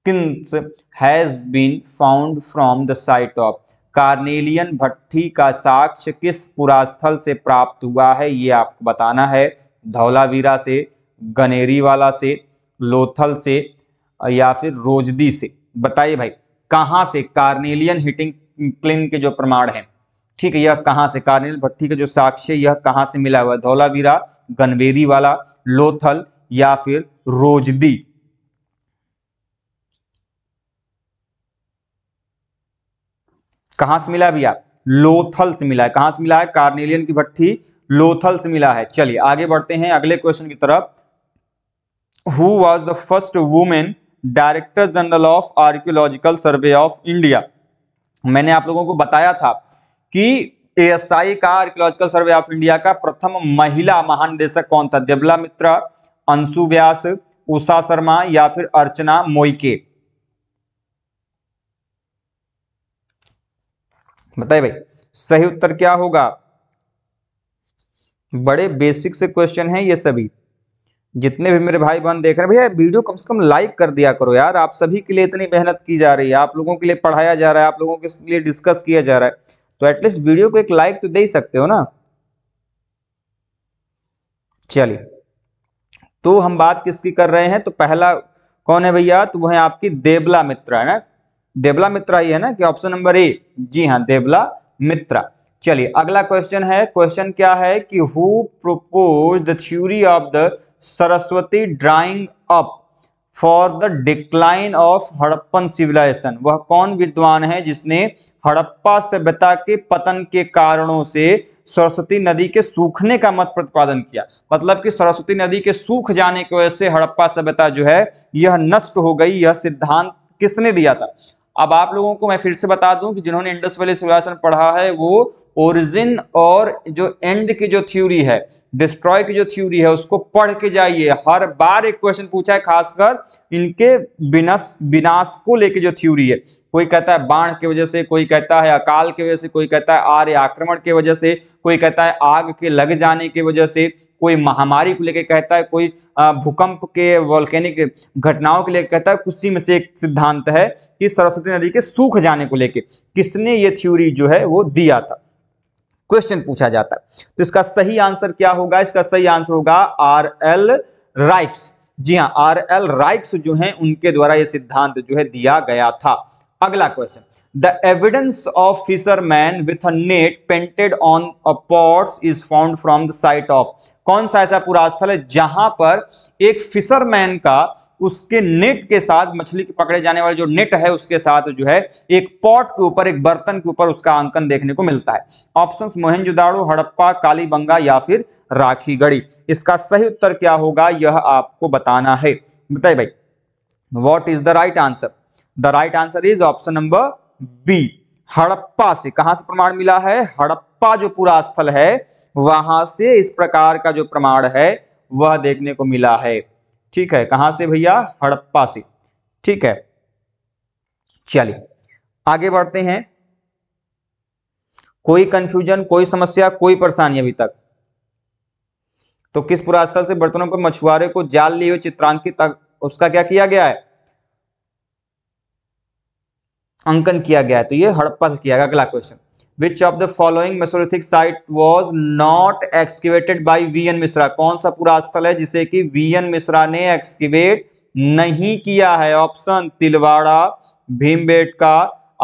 kilns has been found from the site of carnelian भट्टी का साक्ष्य किस पुरास्थल से प्राप्त हुआ है ये आपको बताना है धौलावीरा से वाला से लोथल से या फिर रोजदी से बताइए भाई कहाँ से कार्नेलियन हिटिंग क्लिन के जो प्रमाण हैं ठीक है यह कहाँ से कार्नेल भट्टी का जो साक्ष्य यह कहाँ से मिला हुआ है धौलावीरा गनवेरी वाला लोथल या फिर रोजदी कहां से मिला भैया लोथल से मिला है कहां से मिला है कार्नेलियन की भट्टी लोथल से मिला है चलिए आगे बढ़ते हैं अगले क्वेश्चन की तरफ who was the first women director general of archaeological survey of India मैंने आप लोगों को बताया था कि एएसआई का आर्कियोलॉजिकल सर्वे ऑफ इंडिया का प्रथम महिला महानिदेशक कौन था देवला मित्रा अंशु व्यास उषा शर्मा या फिर अर्चना मोइके बताइए भाई सही उत्तर क्या होगा बड़े बेसिक से क्वेश्चन है ये सभी जितने भी मेरे भाई बहन देख रहे हैं भैया वीडियो कम से कम लाइक कर दिया करो यार आप सभी के लिए इतनी मेहनत की जा रही है आप लोगों के लिए पढ़ाया जा रहा है आप लोगों के लिए डिस्कस किया जा रहा है तो एटलीस्ट वीडियो को एक लाइक तो दे ही सकते हो ना चलिए तो हम बात किसकी कर रहे हैं तो पहला कौन है भैया तो वो है आपकी देवला मित्रा है ना देवला मित्रा ही है ना कि ऑप्शन नंबर ए जी हाँ देवला मित्रा चलिए अगला क्वेश्चन है क्वेश्चन क्या है कि who propose the theory of the Saraswati drying up for the decline of Harappan civilization वह कौन विद्वान है जिसने हड़प्पा सभ्यता के पतन के कारणों से सरस्वती नदी के सूखने का मत प्रतिपादन किया मतलब कि सरस्वती नदी के सूख जाने की वजह से हड़प्पा सभ्यता जो है यह नष्ट हो गई यह सिद्धांत किसने दिया था अब आप लोगों को मैं फिर से बता दूं कि जिन्होंने इंडस वैली सिविलाइजेशन पढ़ा है वो ओरिजिन और जो एंड की जो थ्योरी है डिस्ट्रॉय की जो थ्योरी है उसको पढ़ के जाइए हर बार एक क्वेश्चन पूछा है खासकर इनके विनाश विनाश को लेके जो थ्योरी है कोई कहता है बाढ़ की वजह से कोई कहता है अकाल की वजह से कोई कहता है आर्य आक्रमण की वजह से कोई कहता है आग के लग जाने की वजह से कोई महामारी को लेकर कहता है कोई भूकंप के वॉल्केनिक घटनाओं के लेकर कहता है उसी में से एक सिद्धांत है कि सरस्वती नदी के सूख जाने को लेकर किसने ये थ्योरी जो है वो दिया था क्वेश्चन पूछा जाता है तो इसका सही आंसर क्या होगा इसका सही आंसर होगा आर एल राइट्स जी हाँ आर एल राइट्स जो हैं उनके द्वारा ये सिद्धांत जो है दिया गया था अगला question the evidence of fisherman with a net painted on a pots is found from the site of कौन सा ऐसा पूरा स्थल है जहां पर एक फिशरमैन का उसके नेट के साथ मछली के पकड़े जाने वाले जो नेट है उसके साथ जो है एक पॉट के ऊपर एक बर्तन के ऊपर उसका अंकन देखने को मिलता है ऑप्शंस मोहनजुदाड़ो हड़प्पा कालीबंगा या फिर राखी गढ़ी इसका सही उत्तर क्या होगा यह आपको बताना है बताइए भाई what is the right answer the right answer is option number B Harappa से कहां से प्रमाण मिला है हड़प्पा जो पूरा स्थल है वहां से इस प्रकार का जो प्रमाण है वह देखने को मिला है ठीक है कहां से भैया हड़प्पा से ठीक है चलिए आगे बढ़ते हैं कोई कंफ्यूजन कोई समस्या कोई परेशानी अभी तक तो किस पुरास्थल से बर्तनों पर मछुआरे को जाल लिए चित्रांकित उसका क्या किया गया है अंकन किया गया है तो ये हड़प्पा से किया गया अगला question which of the following Mesolithic site was not excavated by V N Mishra कौन सा पूरा स्थल है जिसे कि वी एन मिश्रा ने एक्सकिवेट नहीं किया है ऑप्शन तिलवाड़ा भीमबेटका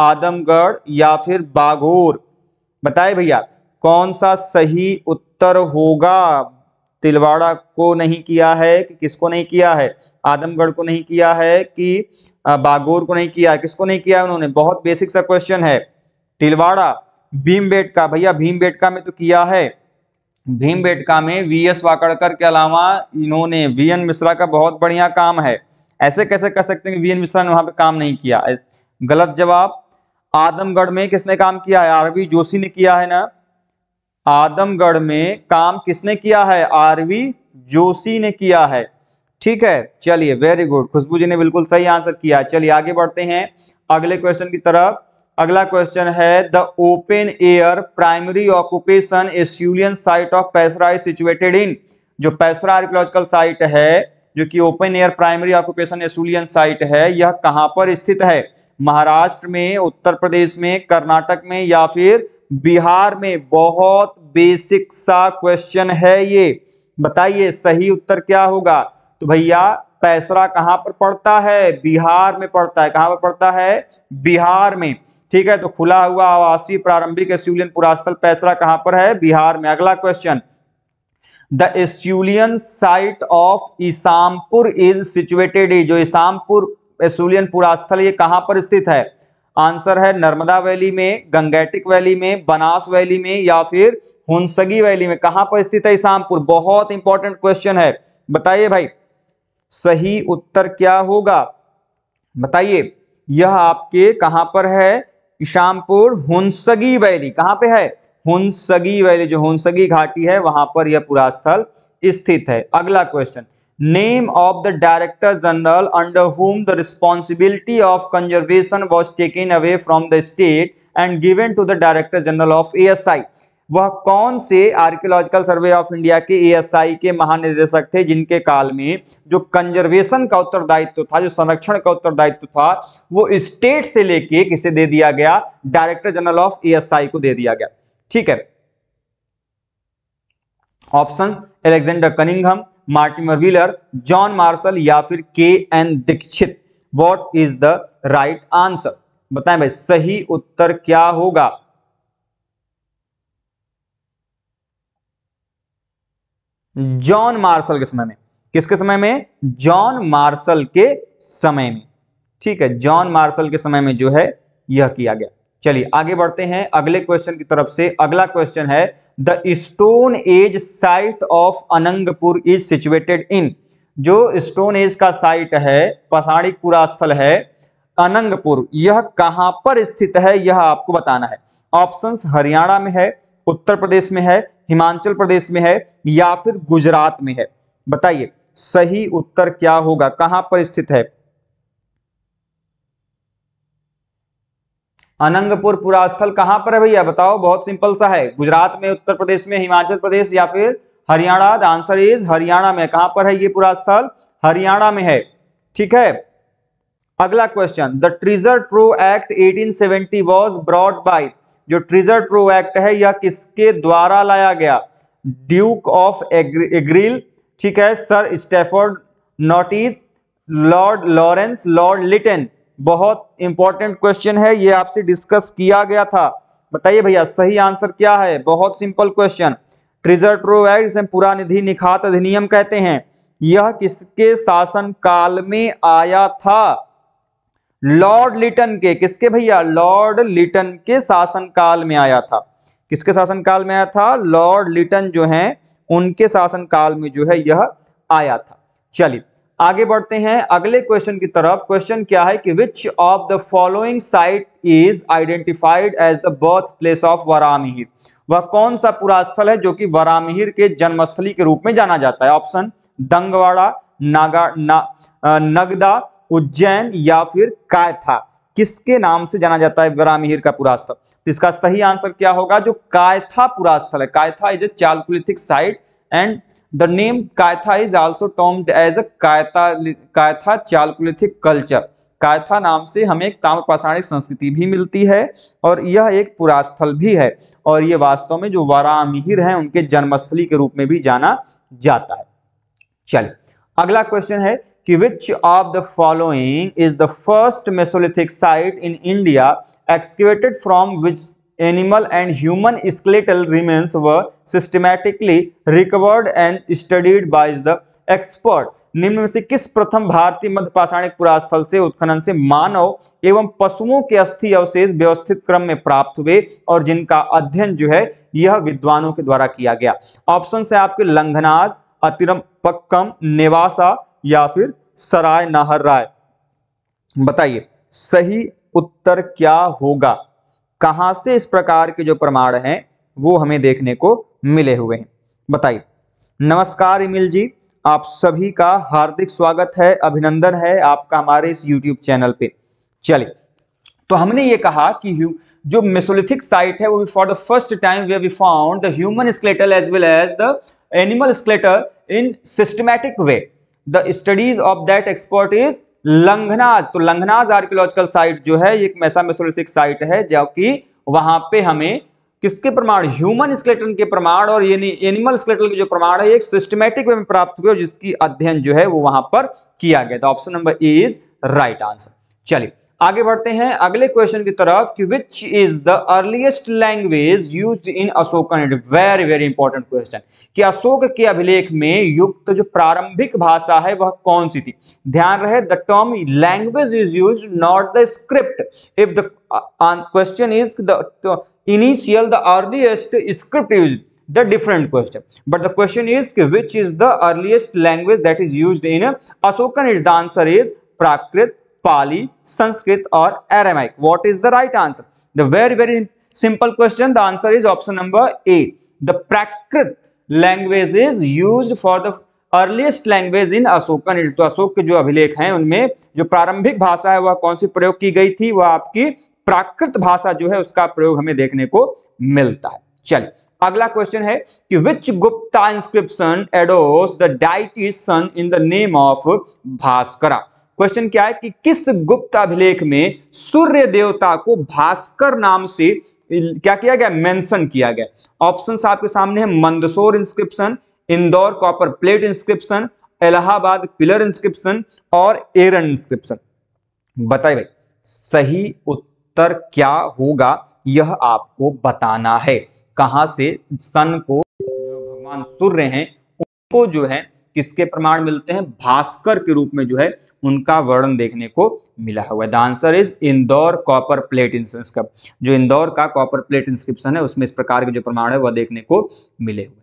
आदमगढ़ या फिर बाघोर बताए भैया कौन सा सही उत्तर होगा तिलवाड़ा को नहीं किया है कि किसको नहीं किया है आदमगढ़ को नहीं किया है कि बागोर को नहीं किया किसको नहीं किया उन्होंने बहुत बेसिक सा क्वेश्चन है तिलवाड़ा भीम का भैया बेटका में तो किया है बेटका में वी एस वाकड़कर के अलावा इन्होंने वी एन मिश्रा का बहुत बढ़िया काम है ऐसे कैसे कह सकते हैं वी एन मिश्रा ने वहां पे काम नहीं किया गलत जवाब आदमगढ़ में किसने काम किया है आरवी जोशी ने किया है ना आदमगढ़ में काम किसने किया है आरवी जोशी ने किया है ठीक है चलिए वेरी गुड खुशबू जी ने बिल्कुल सही आंसर किया चलिए आगे बढ़ते हैं अगले क्वेश्चन की तरफ अगला क्वेश्चन है the open air primary occupation Acheulian site of Paisra is situated in जो पैसरा आर्कियोलॉजिकल साइट है जो कि open air primary occupation Acheulian site है यह कहां पर स्थित है महाराष्ट्र में उत्तर प्रदेश में कर्नाटक में या फिर बिहार में बहुत बेसिक सा क्वेश्चन है ये बताइए सही उत्तर क्या होगा तो भैया पैसरा कहां पर पड़ता है बिहार में पड़ता है कहां पर पड़ता है बिहार में ठीक है तो खुला हुआ आवासीय प्रारंभिक एस्यूलियन पुरास्थल पैसरा कहां पर है बिहार में अगला question the Acheulian site of Isampur is situated जो ईसामपुर एस्यूलियन पुरास्थल ये कहां पर स्थित है आंसर है नर्मदा वैली में गंगेटिक वैली में बनास वैली में या फिर हुनसगी वैली में कहां पर स्थित है ईसामपुर बहुत इंपॉर्टेंट क्वेश्चन है बताइए भाई सही उत्तर क्या होगा बताइए यह आपके कहां पर है इशामपुर हुनसगी वैली कहां पे है हुनसगी वैली जो हुनसगी घाटी है वहां पर यह पूरा स्थल स्थित है अगला question name of the director general under whom the responsibility of conservation was taken away from the state and given to the director general of ASI वह कौन से आर्कियोलॉजिकल सर्वे ऑफ इंडिया के एएसआई के महानिदेशक थे जिनके काल में जो कंजर्वेशन का उत्तरदायित्व था जो संरक्षण का उत्तरदायित्व था वो स्टेट से लेके किसे दे दिया गया डायरेक्टर जनरल ऑफ एएसआई को दे दिया गया ठीक है option Alexander Cunningham Mortimer Wheeler John Marshall या फिर K N Dikshit what is the right answer बताएं भाई सही उत्तर क्या होगा जॉन मार्शल के समय में किसके समय में जॉन मार्शल के समय में ठीक है जॉन मार्शल के समय में जो है यह किया गया चलिए आगे बढ़ते हैं अगले क्वेश्चन की तरफ से अगला क्वेश्चन है the stone age site of Anangpur is situated in जो स्टोन एज का साइट है पूरा स्थल है अनंगपुर यह कहां पर स्थित है यह आपको बताना है ऑप्शंस हरियाणा में है उत्तर प्रदेश में है हिमाचल प्रदेश में है या फिर गुजरात में है बताइए सही उत्तर क्या होगा कहां पर स्थित है अनंगपुर पुरास्थल कहां पर है भैया बताओ बहुत सिंपल सा है गुजरात में उत्तर प्रदेश में हिमाचल प्रदेश या फिर Haryana the answer is Haryana में कहां पर है ये पुरास्थल हरियाणा में है ठीक है अगला question the treasure trove act 1870 was brought by जो ट्रिजर ट्रो एक्ट है यह किसके द्वारा लाया गया ड्यूक ऑफ एग्रील ठीक है सर स्टेफोर्ड नॉटिस लॉर्ड लॉरेंस लॉर्ड लिटन बहुत इंपॉर्टेंट क्वेश्चन है ये आपसे डिस्कस किया गया था बताइए भैया सही आंसर क्या है बहुत simple question treasure trove act जिसे पुरा निधि निखात अधिनियम कहते हैं यह किसके शासन काल में आया था लॉर्ड लिटन के किसके भैया लॉर्ड लिटन के शासनकाल में आया था किसके शासनकाल में आया था लॉर्ड लिटन जो है उनके शासनकाल में जो है यह आया था चलिए आगे बढ़ते हैं अगले क्वेश्चन की तरफ क्वेश्चन क्या है कि which of the following site is identified as the birth place of Varahamihira वह कौन सा पूरा स्थल है जो कि वरामिहिर के जन्मस्थली के रूप में जाना जाता है ऑप्शन दंगवाड़ा नागा ना, नगदा उज्जैन या फिर कायथा किसके नाम से जाना जाता है विरा का पुरास्थल तो इसका सही आंसर क्या होगा जो कायथा पुरास्थल है Kayatha is a Chalcolithic site and the name Kayatha is also termed as a Kayatha Chalcolithic culture Kayatha नाम से हमें एक ताम्रपाषाणिक संस्कृति भी मिलती है और यह एक पुरास्थल भी है और यह वास्तव में जो वरामिहिर है उनके जन्मस्थली के रूप में भी जाना जाता है चलिए अगला क्वेश्चन है कि which of the following is the first Mesolithic site in India executed from which animal and human skeletal remains व systematically recovered and studied by the expert निम्न में से किस प्रथम भारतीय मध्य पाषाणिक पुरास्थल से उत्खनन से मानव एवं पशुओं के अस्थि अवशेष व्यवस्थित क्रम में प्राप्त हुए और जिनका अध्ययन जो है यह विद्वानों के द्वारा किया गया ऑप्शन से आपके लंघनाज अतिरम पक्कम नेवासा या फिर सराय नाहर राय बताइए सही उत्तर क्या होगा कहाँ से इस प्रकार के जो प्रमाण हैं वो हमें देखने को मिले हुए हैं बताइए नमस्कार इमिल जी आप सभी का हार्दिक स्वागत है अभिनंदन है आपका हमारे इस YouTube चैनल पे चलिए तो हमने ये कहा कि जो मेसोलिथिक साइट है वो for the first time we we found the human skeletal as well as the animal skeletal in systematic way the studies of that expert is Langhnaj तो लंघनाज आर्कियोलॉजिकल साइट जो है एक मैसा मेसोलिथिक साइट है जो कि वहां पे हमें किसके प्रमाण ह्यूमन स्केलेटन के प्रमाण और यानी एनिमल स्केलेटन के जो प्रमाण है एक सिस्टमेटिक वे में प्राप्त हुए जिसकी अध्ययन जो है वो वहां पर किया गया था option number A is right answer चलिए आगे बढ़ते हैं अगले क्वेश्चन की तरफ कि which is the earliest language use in Ashokan very very important question कि अशोक के अभिलेख में युक्त जो प्रारंभिक भाषा है वह कौन सी थी ध्यान रहे the term language is use not the script if the question is the initial the earliest script use the different question but the question is which is the earliest language that is use in Ashokan is the answer is Prakrit Pali Sanskrit और Aramaic what is the right answer the very very simple question the answer is option number A the prakrit language is use for the earliest language in Ashokan is तो अशोक के जो अभिलेख हैं उनमें जो प्रारंभिक भाषा है वह कौन सी प्रयोग की गई थी वह आपकी प्राकृत भाषा जो है उसका प्रयोग हमें देखने को मिलता है चलिए अगला क्वेश्चन है कि which Gupta inscription adores the deity sun in the name of Bhaskara question क्या है कि किस गुप्त अभिलेख में सूर्य देवता को भास्कर नाम से क्या किया गया मेंशन किया गया ऑप्शंस आपके सामने है Mandsaur inscription Indore copper plate inscription Allahabad pillar inscription और एरन इंस्क्रिप्शन बताइए भाई सही उत्तर क्या होगा यह आपको बताना है कहां से सन को जो भगवान सूर्य हैं उनको जो है किसके प्रमाण मिलते हैं भास्कर के रूप में जो है उनका वर्णन देखने को मिला हुआ है the answer is Indore copper plate inscription जो इंदौर का कॉपर प्लेट इंस्क्रिप्शन है उसमें इस प्रकार के जो प्रमाण है वह देखने को मिले हुए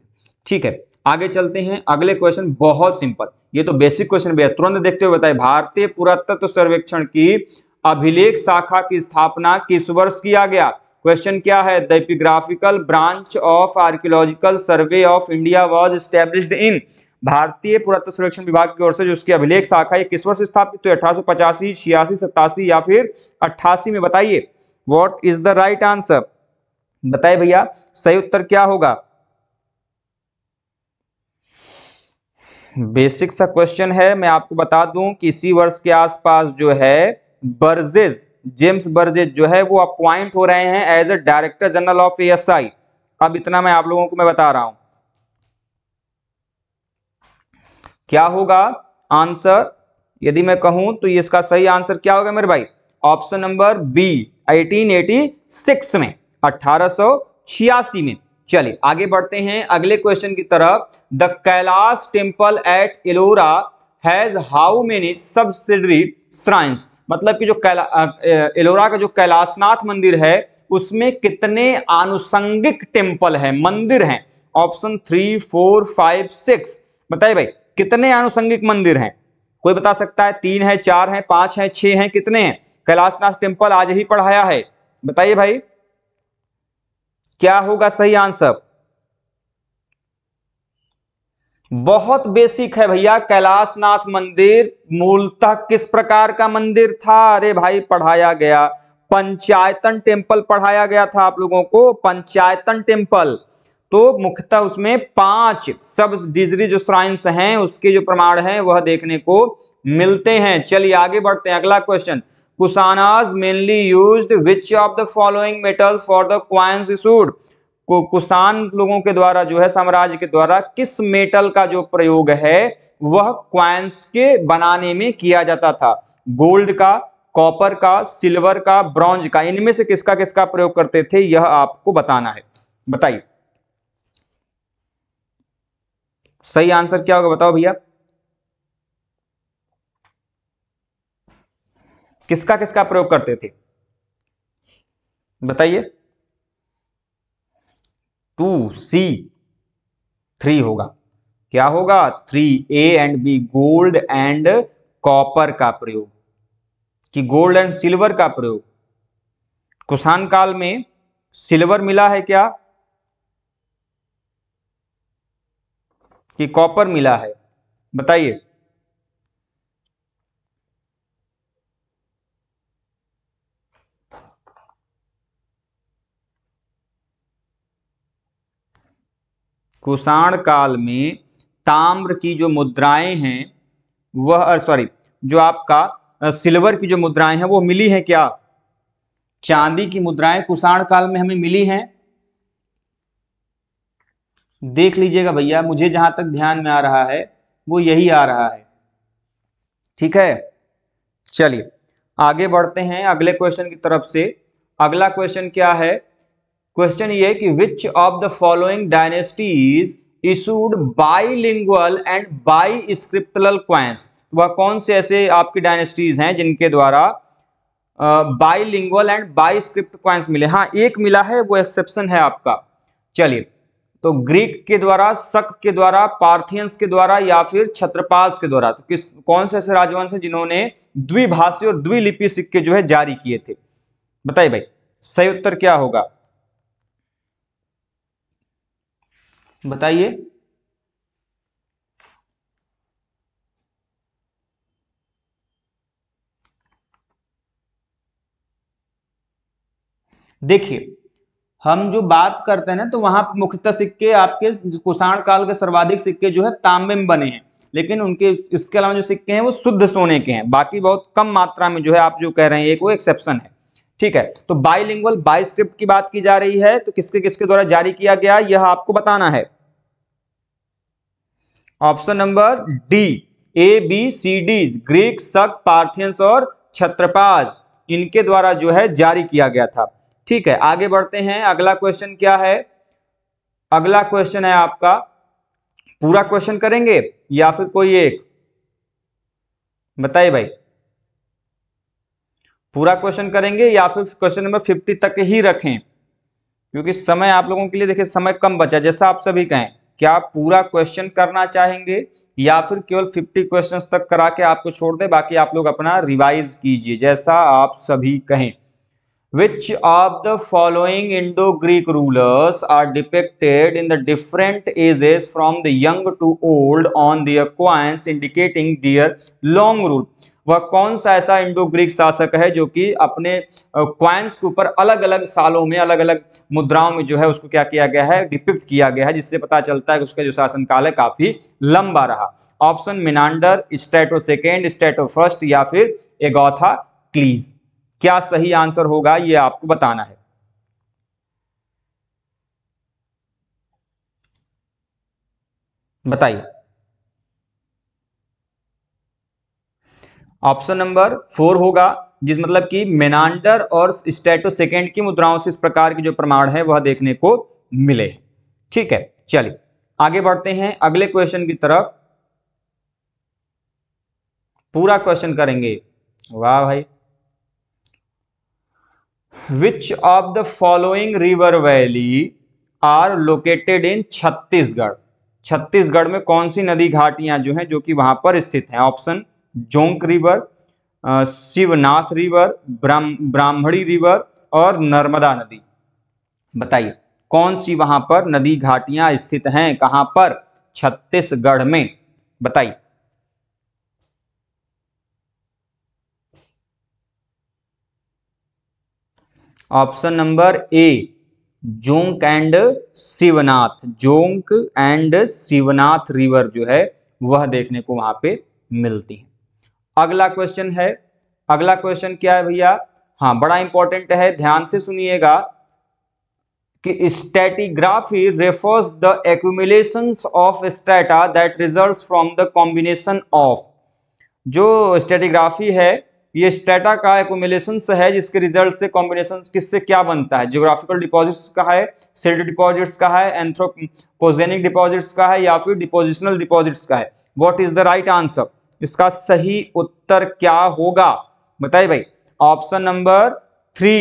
ठीक है आगे चलते हैं अगले क्वेश्चन बहुत सिंपल ये तो बेसिक क्वेश्चन भी है तुरंत देखते हुए बताए भारतीय पुरातत्व सर्वेक्षण की अभिलेख शाखा की स्थापना किस वर्ष किया गया क्वेश्चन क्या है epigraphical branch of archaeological survey of India was established in भारतीय पुरातत्व सर्वेक्षण विभाग की ओर से जो उसकी अभिलेख शाखा है किस वर्ष स्थापित हुई अठारह सौ पचासी छियासी सतासी या फिर अट्ठासी में बताइए what is the right answer बताइए भैया सही उत्तर क्या होगा बेसिक सा क्वेश्चन है मैं आपको बता दूं कि इसी वर्ष के आसपास जो है बर्जेज जेम्स बर्जेज जो है वो अपॉइंट हो रहे हैं as a director general of ASI अब इतना मैं आप लोगों को मैं बता रहा हूं क्या होगा आंसर यदि मैं कहूं तो इसका सही आंसर क्या होगा मेरे भाई ऑप्शन नंबर बी 1886 में 1886 में चलिए आगे बढ़ते हैं अगले क्वेश्चन की तरफ the Kailash temple at Ellora has how many subsidiary shrines मतलब कि जो कैला एलोरा का जो कैलाशनाथ मंदिर है उसमें कितने आनुषंगिक टेम्पल है मंदिर हैं option three four five six बताइए भाई कितने आनुषंगिक मंदिर हैं कोई बता सकता है तीन है चार है पांच है छह है कितने हैं कैलाशनाथ टेम्पल आज ही पढ़ाया है बताइए भाई क्या होगा सही आंसर बहुत बेसिक है भैया कैलाशनाथ मंदिर मूलतः किस प्रकार का मंदिर था अरे भाई पढ़ाया गया पंचायतन टेम्पल पढ़ाया गया था आप लोगों को पंचायतन टेम्पल तो मुख्यतः उसमें पांच सब डिजरी जो श्राइन्स हैं उसके जो प्रमाण हैं वह देखने को मिलते हैं चलिए आगे बढ़ते हैं अगला question Kushanas mainly use which of the following metals for the coins issued को कुसान लोगों के द्वारा जो है साम्राज्य के द्वारा किस मेटल का जो प्रयोग है वह क्वाइंस के बनाने में किया जाता था गोल्ड का कॉपर का सिल्वर का ब्रॉन्ज का इनमें से किसका किसका प्रयोग करते थे यह आपको बताना है बताइए सही आंसर क्या होगा बताओ भैया किसका किसका प्रयोग करते थे बताइए टू सी थ्री होगा क्या होगा three A and B gold and copper का प्रयोग कि गोल्ड एंड सिल्वर का प्रयोग कुशान काल में सिल्वर मिला है क्या कि कॉपर मिला है बताइए कुषाण काल में ताम्र की जो मुद्राएं हैं वह सॉरी जो आपका सिल्वर की जो मुद्राएं हैं वो मिली हैं क्या चांदी की मुद्राएं कुषाण काल में हमें मिली हैं देख लीजिएगा भैया मुझे जहां तक ध्यान में आ रहा है वो यही आ रहा है ठीक है चलिए आगे बढ़ते हैं अगले क्वेश्चन की तरफ से अगला क्वेश्चन क्या है क्वेश्चन ये है कि which of the following dynasties issued lingual and by स्क्रिप्टल coins वह कौन से ऐसे आपकी डायनेस्टीज हैं जिनके द्वारा bilingual and biscript coins मिले हाँ एक मिला है वो एक्सेप्शन है आपका चलिए तो ग्रीक के द्वारा शक के द्वारा पार्थियंस के द्वारा या फिर छत्रपाल के द्वारा तो किस कौन से ऐसे राजवंश हैं जिन्होंने द्विभाषी और द्विलिपि सिक्के जो है जारी किए थे बताइए भाई सही उत्तर क्या होगा बताइए देखिए हम जो बात करते हैं ना तो वहां मुख्यतः सिक्के आपके कुषाण काल के सर्वाधिक सिक्के जो है तांबे में बने हैं लेकिन उनके इसके अलावा जो सिक्के हैं वो शुद्ध सोने के हैं बाकी बहुत कम मात्रा में जो है आप जो कह रहे हैं एक वो एक्सेप्शन है ठीक है तो बाइलिंगुअल बाईस्क्रिप्ट की बात की जा रही है तो किसके किसके द्वारा जारी किया गया यह आपको बताना है option number D A B C D Greek Saka Parthians और छत्रपाज इनके द्वारा जो है जारी किया गया था ठीक है आगे बढ़ते हैं अगला क्वेश्चन क्या है अगला क्वेश्चन है आपका पूरा क्वेश्चन करेंगे या फिर कोई एक बताइए भाई पूरा क्वेश्चन करेंगे या फिर क्वेश्चन नंबर फिफ्टी तक ही रखें क्योंकि समय आप लोगों के लिए देखिए समय कम बचा जैसा आप सभी कहें क्या पूरा क्वेश्चन करना चाहेंगे या फिर केवल 50 क्वेश्चंस तक करा के आपको छोड़ दें बाकी आप लोग अपना रिवाइज कीजिए जैसा आप सभी कहें which of the following indo-greek rulers are depicted in the different ages from the young to old on their coins indicating their long rule वह कौन सा ऐसा इंडो ग्रीक शासक है जो कि अपने क्वाइंस के ऊपर अलग अलग सालों में अलग अलग मुद्राओं में जो है उसको क्या किया गया है डिपिक्ट किया गया है जिससे पता चलता है कि उसका जो शासनकाल है काफ़ी लंबा रहा option Menander Strato second Strato first या फिर एगोथा क्लीज क्या सही आंसर होगा ये आपको बताना है बताइए ऑप्शन नंबर फोर होगा जिस मतलब कि मेनांडर और स्टेटो सेकेंड की मुद्राओं से इस प्रकार के जो प्रमाण है वह देखने को मिले ठीक है चलिए आगे बढ़ते हैं अगले क्वेश्चन की तरफ पूरा क्वेश्चन करेंगे वाह भाई which of the following river valley are located in Chhattisgarh Chhattisgarh में कौन सी नदी घाटियां जो हैं जो कि वहां पर स्थित हैं ऑप्शन जोंक रिवर शिवनाथ रिवर ब्राह्म ब्राह्मणी रिवर और नर्मदा नदी बताइए कौन सी वहां पर नदी घाटियां स्थित हैं कहां पर छत्तीसगढ़ में बताइए ऑप्शन नंबर ए जोंक एंड शिवनाथ जोंक एंड शिवनाथ रिवर जो है वह देखने को वहां पे मिलती है अगला क्वेश्चन है अगला क्वेश्चन क्या है भैया हाँ बड़ा इंपॉर्टेंट है ध्यान से सुनिएगा कि stratigraphy refers the accumulation of strata that result from the combination of जो स्टेटिग्राफी है ये स्टेटा का एकोमिलेशन है जिसके रिजल्ट से कॉम्बिनेशन किससे क्या बनता है जियोग्राफिकल डिपॉजिट्स का है सिल्ट डिपॉजिट्स का है एंथ्रोपोजेनिक डिपॉजिट्स का है या फिर डिपोजिशनल डिपॉजिट्स का है what is the right answer इसका सही उत्तर क्या होगा बताइए भाई option number three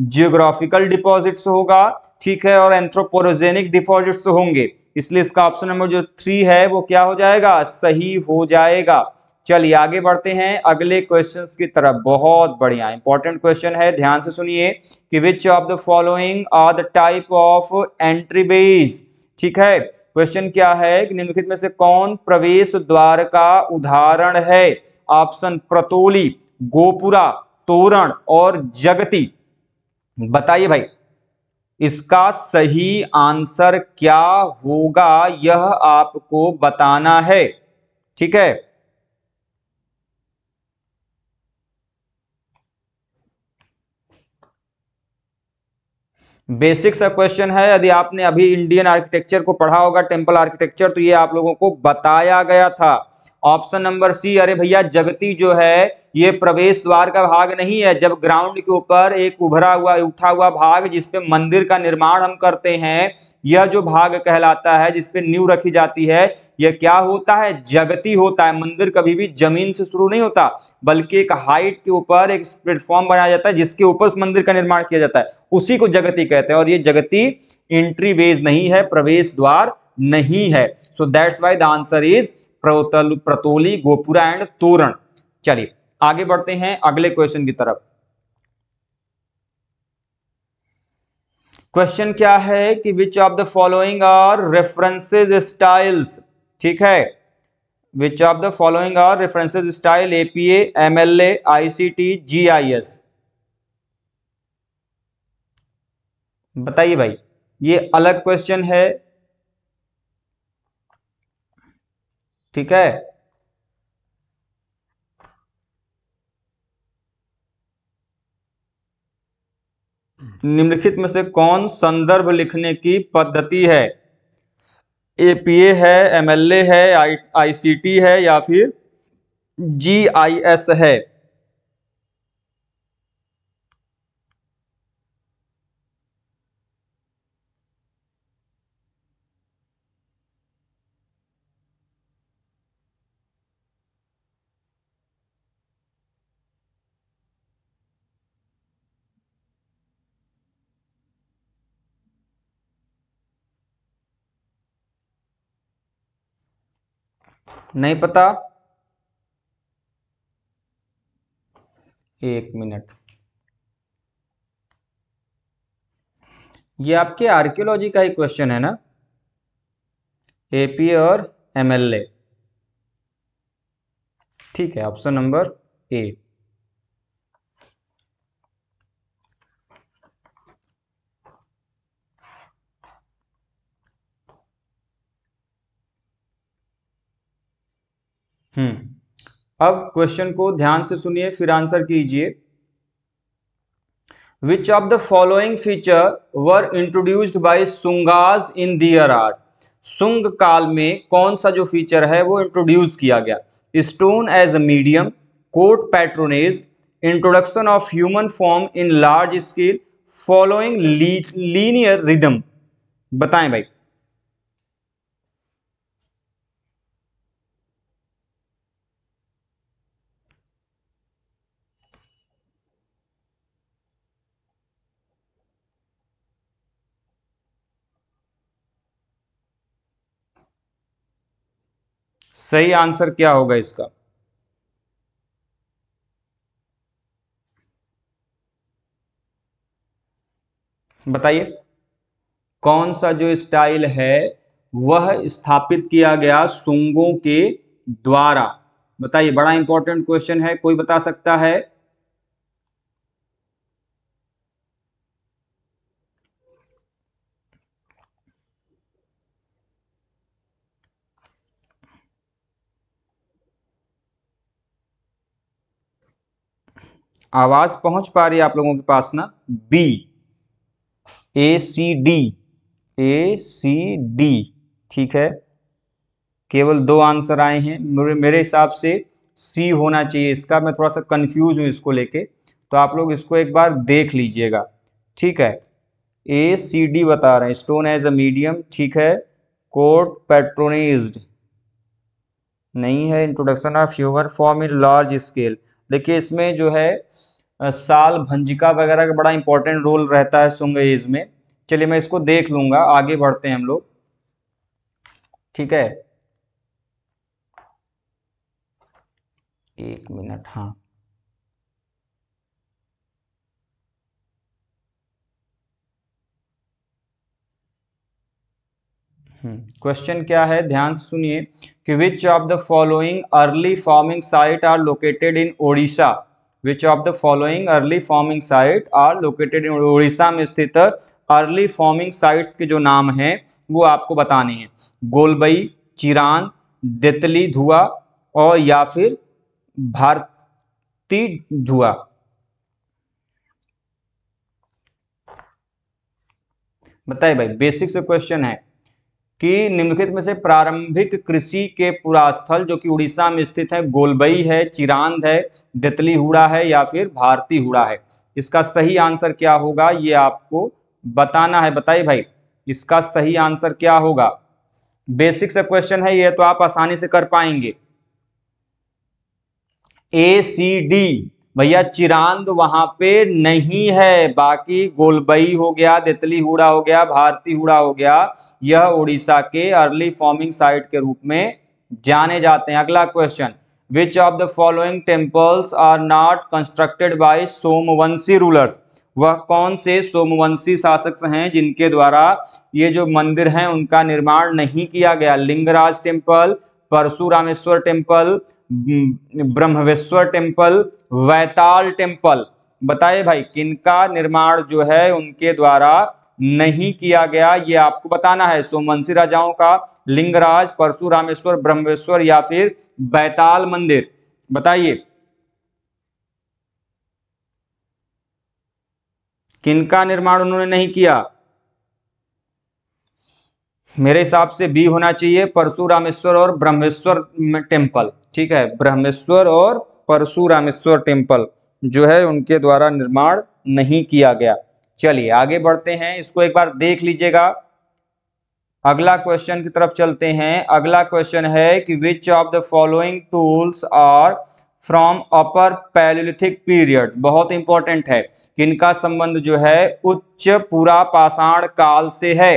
geographical deposits होगा ठीक है और एंथ्रोपोरोजेनिक डिपॉजिट्स होंगे इसलिए इसका ऑप्शन नंबर जो थ्री है वो क्या हो जाएगा सही हो जाएगा चलिए आगे बढ़ते हैं अगले क्वेश्चन की तरफ बहुत बढ़िया इंपॉर्टेंट क्वेश्चन है ध्यान से सुनिए कि which of the following are the type of entry base ठीक है क्वेश्चन क्या है कि निम्नलिखित में से कौन प्रवेश द्वार का उदाहरण है ऑप्शन प्रतोली गोपुरा तोरण और जगती बताइए भाई इसका सही आंसर क्या होगा यह आपको बताना है ठीक है बेसिक सा क्वेश्चन है यदि आपने अभी इंडियन आर्किटेक्चर को पढ़ा होगा टेम्पल आर्किटेक्चर तो ये आप लोगों को बताया गया था ऑप्शन नंबर सी अरे भैया जगती जो है ये प्रवेश द्वार का भाग नहीं है जब ग्राउंड के ऊपर एक उभरा हुआ उठा हुआ भाग जिसपे मंदिर का निर्माण हम करते हैं यह जो भाग कहलाता है जिसपे नींव रखी जाती है यह क्या होता है जगती होता है मंदिर कभी भी जमीन से शुरू नहीं होता बल्कि एक हाइट के ऊपर एक प्लेटफॉर्म बनाया जाता है जिसके ऊपर उस मंदिर का निर्माण किया जाता है उसी को जगती कहते हैं और ये जगती एंट्री वेज नहीं है प्रवेश द्वार नहीं है so that's why the answer is pratoli gopura and torana चलिए आगे बढ़ते हैं अगले क्वेश्चन की तरफ क्वेश्चन क्या है कि which of the following are references styles ठीक है which of the following are references style APA MLA ICT GIS बताइए भाई ये अलग क्वेश्चन है ठीक है निम्नलिखित में से कौन संदर्भ लिखने की पद्धति है एपीए है एमएलए है आईसीटी है या फिर जीआईएस है नहीं पता एक मिनट ये आपके आर्कियोलॉजी का ही क्वेश्चन है ना एपी और एमएलए ठीक है ऑप्शन नंबर ए अब क्वेश्चन को ध्यान से सुनिए फिर आंसर कीजिए which of the following feature were introduced by Shungas in their art Shunga काल में कौन सा जो फीचर है वो इंट्रोड्यूस किया गया stone as a medium court patronage introduction of human form in large scale following linear rhythm बताएं भाई सही आंसर क्या होगा इसका बताइए कौन सा जो स्टाइल है वह स्थापित किया गया सुंगों के द्वारा बताइए बड़ा इंपॉर्टेंट क्वेश्चन है कोई बता सकता है आवाज पहुंच पा रही है आप लोगों के पास ना B A C D A C D ठीक है केवल दो आंसर आए हैं मेरे हिसाब से सी होना चाहिए इसका मैं थोड़ा सा कंफ्यूज हूं इसको लेके तो आप लोग इसको एक बार देख लीजिएगा ठीक है ए सी डी बता रहे हैं स्टोन एज अ मीडियम ठीक है कोर्ट पेट्रोनेज्ड नहीं है introduction of humour form in large scale देखिए इसमें जो है साल भंजिका वगैरह का बड़ा इंपॉर्टेंट रोल रहता है सुंग एज में चलिए मैं इसको देख लूंगा आगे बढ़ते हैं हम लोग ठीक है एक मिनट हाँ क्वेश्चन हम्म, क्या है ध्यान से सुनिए कि which of the following early farming site are located in Odisha which of the following early farming site are located in Orissa में स्थित अर्ली फॉर्मिंग साइट्स के जो नाम हैं वो आपको बताने हैं गोलबई चिरान देतली धुआ और या फिर भारती धुआ बताइए भाई बेसिक से क्वेश्चन है कि निम्नलिखित में से प्रारंभिक कृषि के पुरास्थल जो कि उड़ीसा में स्थित है गोलबई है चिरांद है दतली हुड़ा है या फिर भारती हुड़ा है इसका सही आंसर क्या होगा ये आपको बताना है बताइए भाई इसका सही आंसर क्या होगा बेसिक से क्वेश्चन है ये तो आप आसानी से कर पाएंगे ए सी डी भैया चिरांद वहां पे नहीं है बाकी गोलबई हो गया देतली हुड़ा हो गया भारती हुड़ा हो गया यह उड़ीसा के अर्ली फॉर्मिंग साइट के रूप में जाने जाते हैं अगला question which of the following temples are not constructed by Somavanshi rulers वह कौन से सोमवंशी शासक हैं जिनके द्वारा ये जो मंदिर हैं उनका निर्माण नहीं किया गया Lingaraj temple Parashurameshwar temple Brahmeswar temple Vaital temple बताइए भाई किनका निर्माण जो है उनके द्वारा नहीं किया गया ये आपको बताना है सोमवंशी राजाओं का लिंगराज परशुरामेश्वर ब्रह्मेश्वर या फिर बैताल मंदिर बताइए किनका निर्माण उन्होंने नहीं किया मेरे हिसाब से बी होना चाहिए परशुरामेश्वर और ब्रह्मेश्वर टेम्पल ठीक है ब्रह्मेश्वर और परशुरामेश्वर टेम्पल जो है उनके द्वारा निर्माण नहीं किया गया चलिए आगे बढ़ते हैं इसको एक बार देख लीजिएगा अगला क्वेश्चन की तरफ चलते हैं अगला क्वेश्चन है कि which of the following tools are from upper palaeolithic period बहुत इंपॉर्टेंट है किनका संबंध जो है उच्च पूरा पाषाण काल से है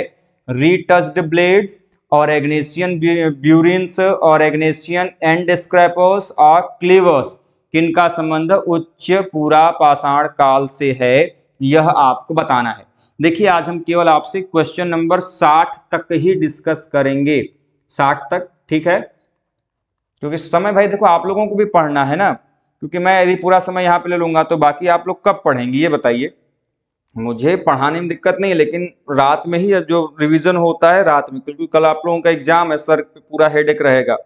रिटस्ड ब्लेड्स और एग्नेशियन ब्यूरिन्स और एग्नेशियन एंड स्क्रैपर्स और क्लीवर्स किनका संबंध उच्च पूरा पाषाण काल से है यह आपको बताना है देखिए आज हम केवल आपसे क्वेश्चन नंबर साठ तक ही डिस्कस करेंगे साठ तक ठीक है क्योंकि समय भाई देखो आप लोगों को भी पढ़ना है ना क्योंकि मैं यदि पूरा समय यहाँ पे ले लूंगा तो बाकी आप लोग कब पढ़ेंगे ये बताइए मुझे पढ़ाने में दिक्कत नहीं है लेकिन रात में ही जो रिवीजन होता है रात में क्योंकि कल आप लोगों का एग्जाम है सर पे पूरा हेडेक रहेगा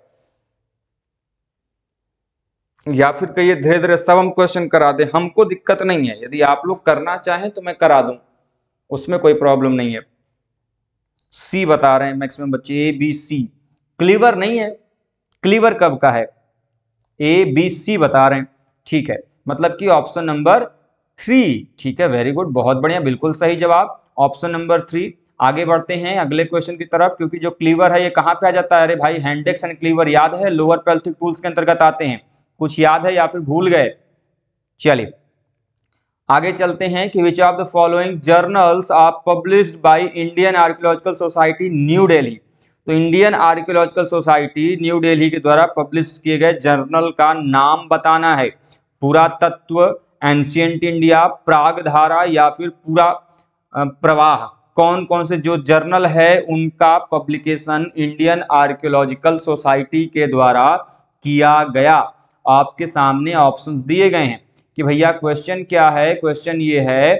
या फिर कहिए धीरे धीरे सब हम क्वेश्चन करा दे हमको दिक्कत नहीं है यदि आप लोग करना चाहें तो मैं करा दूं उसमें कोई प्रॉब्लम नहीं है सी बता रहे हैं मैक्सिमम बच्चे ए बी सी क्लीवर नहीं है क्लीवर कब का है ए बी सी बता रहे हैं ठीक है मतलब कि ऑप्शन नंबर थ्री ठीक है वेरी गुड बहुत बढ़िया बिल्कुल सही जवाब ऑप्शन नंबर थ्री आगे बढ़ते हैं अगले क्वेश्चन की तरफ क्योंकि जो क्लीवर है ये कहाँ पे आ जाता है अरे भाई हैंडेक्स एंड क्लीवर याद है लोअर पेल्थिक टूल्स के अंतर्गत आते हैं कुछ याद है या फिर भूल गए चलिए आगे चलते हैं कि which of the following journals are published by Indian archaeological society new Delhi तो Indian archaeological society new Delhi के द्वारा पब्लिश किए गए जर्नल का नाम बताना है पूरा तत्व एंशियंट इंडिया प्राग धारा या फिर पूरा प्रवाह कौन कौन से जो जर्नल है उनका पब्लिकेशन इंडियन आर्कियोलॉजिकल सोसाइटी के द्वारा किया गया आपके सामने ऑप्शंस दिए गए हैं कि भैया क्वेश्चन क्या है क्वेश्चन ये है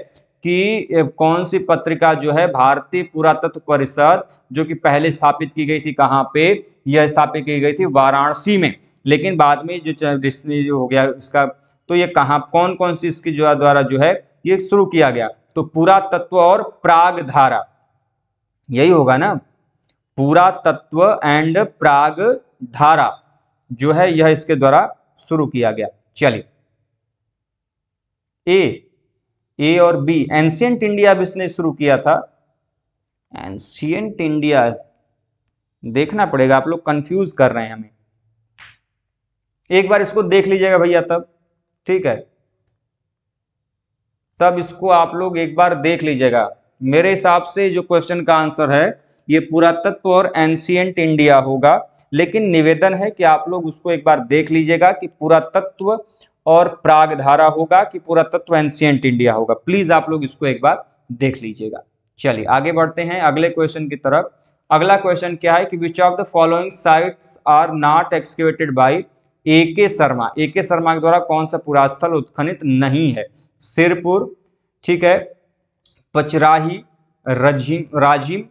कि कौन सी पत्रिका जो है भारतीय पुरातत्व परिषद जो कि पहले स्थापित की गई थी कहाँ पे यह स्थापित की गई थी वाराणसी में लेकिन बाद में जो जो हो गया इसका तो ये कहाँ कौन कौन सी इसकी जो द्वारा जो है ये शुरू किया गया तो पुरातत्व और प्राग धारा यही होगा ना पुरातत्व एंड प्राग धारा जो है यह इसके द्वारा शुरू किया गया चलिए ए ए और बी एंशियंट इंडिया इसने शुरू किया था एंशियंट इंडिया देखना पड़ेगा आप लोग कंफ्यूज कर रहे हैं हमें एक बार इसको देख लीजिएगा भैया तब ठीक है तब इसको आप लोग एक बार देख लीजिएगा मेरे हिसाब से जो क्वेश्चन का आंसर है ये पुरातत्व और एंशियंट इंडिया होगा लेकिन निवेदन है कि आप लोग उसको एक बार देख लीजिएगा कि पुरातत्व और प्राग धारा होगा कि पुरातत्व एंशियंट इंडिया होगा प्लीज आप लोग इसको एक बार देख लीजिएगा चलिए आगे बढ़ते हैं अगले क्वेश्चन की तरफ अगला क्वेश्चन क्या है कि which of the following sites are not excavated by A K Sharma A K Sharma के द्वारा कौन सा पुरास्थल उत्खनित नहीं है सिरपुर ठीक है पचराही रजिम राजिम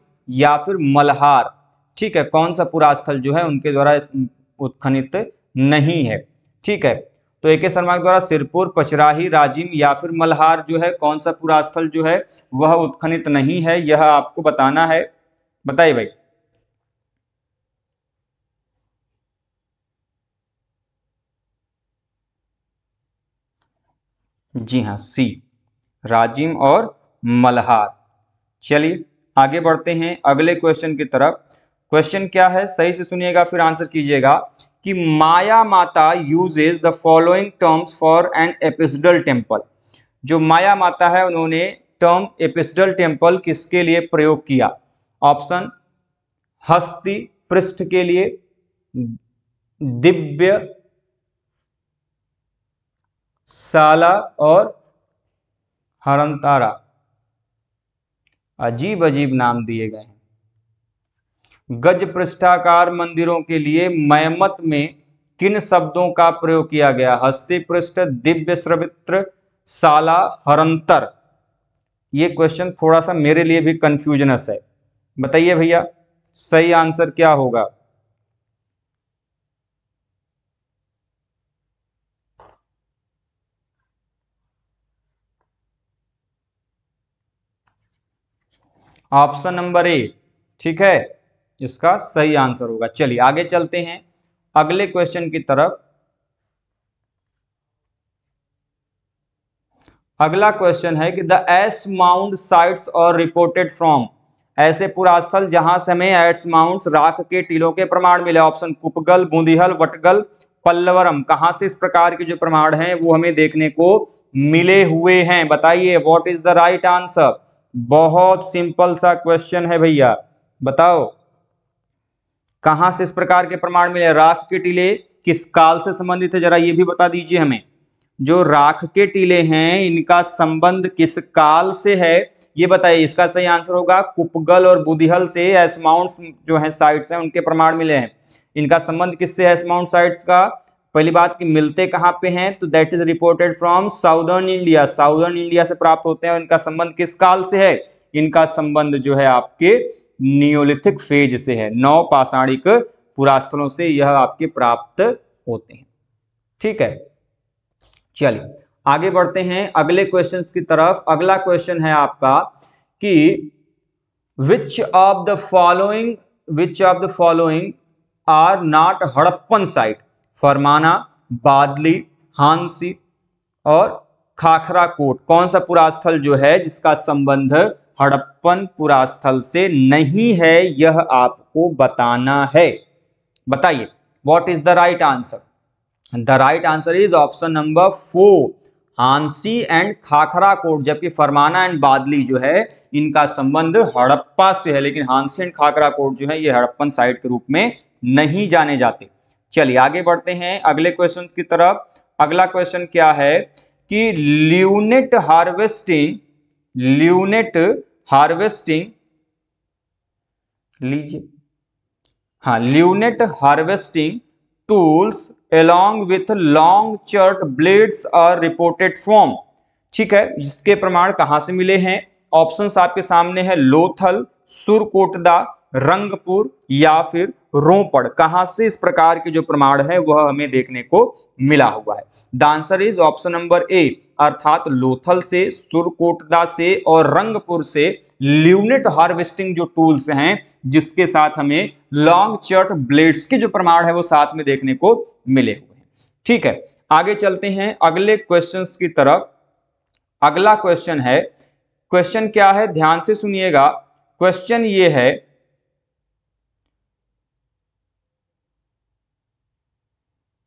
या फिर मल्हार ठीक है कौन सा पुरास्थल जो है उनके द्वारा उत्खनित नहीं है ठीक है तो ए के शर्मा के द्वारा सिरपुर पचराही राजिम या फिर मल्हार जो है कौन सा पुरास्थल जो है वह उत्खनित नहीं है यह आपको बताना है बताइए भाई जी हाँ सी राजिम और मल्हार चलिए आगे बढ़ते हैं अगले क्वेश्चन की तरफ क्वेश्चन क्या है सही से सुनिएगा फिर आंसर कीजिएगा कि Maya Mata uses the following terms for an apsidal temple जो माया माता है उन्होंने टर्म एपिसडल टेम्पल किसके लिए प्रयोग किया ऑप्शन हस्ती पृष्ठ के लिए दिव्य साला और हरंतारा अजीब अजीब नाम दिए गए हैं गज पृष्ठाकार मंदिरों के लिए मैमत में किन शब्दों का प्रयोग किया गया हस्ती पृष्ठ दिव्य श्रवित्र शाला हरंतर ये क्वेश्चन थोड़ा सा मेरे लिए भी कंफ्यूजनस है बताइए भैया सही आंसर क्या होगा ऑप्शन नंबर ए ठीक है इसका सही आंसर होगा चलिए आगे चलते हैं अगले क्वेश्चन की तरफ अगला क्वेश्चन है कि the ash mound sites are reported from ऐसे पुरास्थल जहां से हमें एड्स माउंट्स राख के टीलों के प्रमाण मिले ऑप्शन कुपगल बूंदीहल वटगल पल्लवरम कहां से इस प्रकार के जो प्रमाण हैं वो हमें देखने को मिले हुए हैं बताइए what is the right answer बहुत सिंपल सा क्वेश्चन है भैया बताओ कहाँ से इस प्रकार के प्रमाण मिले राख के टीले किस काल से संबंधित है जरा ये भी बता दीजिए हमें जो राख के टीले हैं इनका संबंध किस काल से है ये बताइए इसका सही आंसर होगा कुपगल और बुधिहल से एसमाउंट जो है साइट्स हैं उनके प्रमाण मिले हैं इनका संबंध किससे है एसमाउंट साइट्स का पहली बात कि मिलते कहाँ पे हैं तो that is reported from southern India southern India से प्राप्त होते हैं इनका संबंध किस काल से है इनका संबंध जो है आपके नियोलिथिक फेज से है नौ पाषाणिक पुरास्तरों से यह आपके प्राप्त होते हैं ठीक है चलिए आगे बढ़ते हैं अगले क्वेश्चन की तरफ अगला क्वेश्चन है आपका कि which of the following which of the following are not Harappan site Farmana Badli Hansi और खाखरा कोट कौन सा पुरास्थल जो है जिसका संबंध हड़प्पन पुरास्थल से नहीं है यह आपको बताना है बताइए what is the right answer the right answer is option number four Hansi and Khakhra Kot जबकि फरमाना एंड बादली जो है इनका संबंध हड़प्पा से है लेकिन हांसी एंड खाखरा कोट जो है ये हड़प्पन साइट के रूप में नहीं जाने जाते चलिए आगे बढ़ते हैं अगले क्वेश्चन की तरफ अगला क्वेश्चन क्या है कि ल्यूनिट हार्वेस्टिंग ल्यूनेट हार्वेस्टिंग लीजिए हाँ lunate harvesting tools along with long chert blades are reported from ठीक है इसके प्रमाण कहां से मिले हैं ऑप्शंस आपके सामने है लोथल सुरकोटदा रंगपुर या फिर रोपड़ कहां से इस प्रकार के जो प्रमाण है वह हमें देखने को मिला हुआ है the answer is option number A अर्थात लोथल से सुरकोटदा से और रंगपुर से ल्यूनिट हार्वेस्टिंग जो टूल्स हैं जिसके साथ हमें लॉन्ग चर्ट ब्लेड्स के जो प्रमाण है वो साथ में देखने को मिले हुए हैं ठीक है आगे चलते हैं अगले क्वेश्चन की तरफ अगला क्वेश्चन है क्वेश्चन क्या है ध्यान से सुनिएगा क्वेश्चन ये है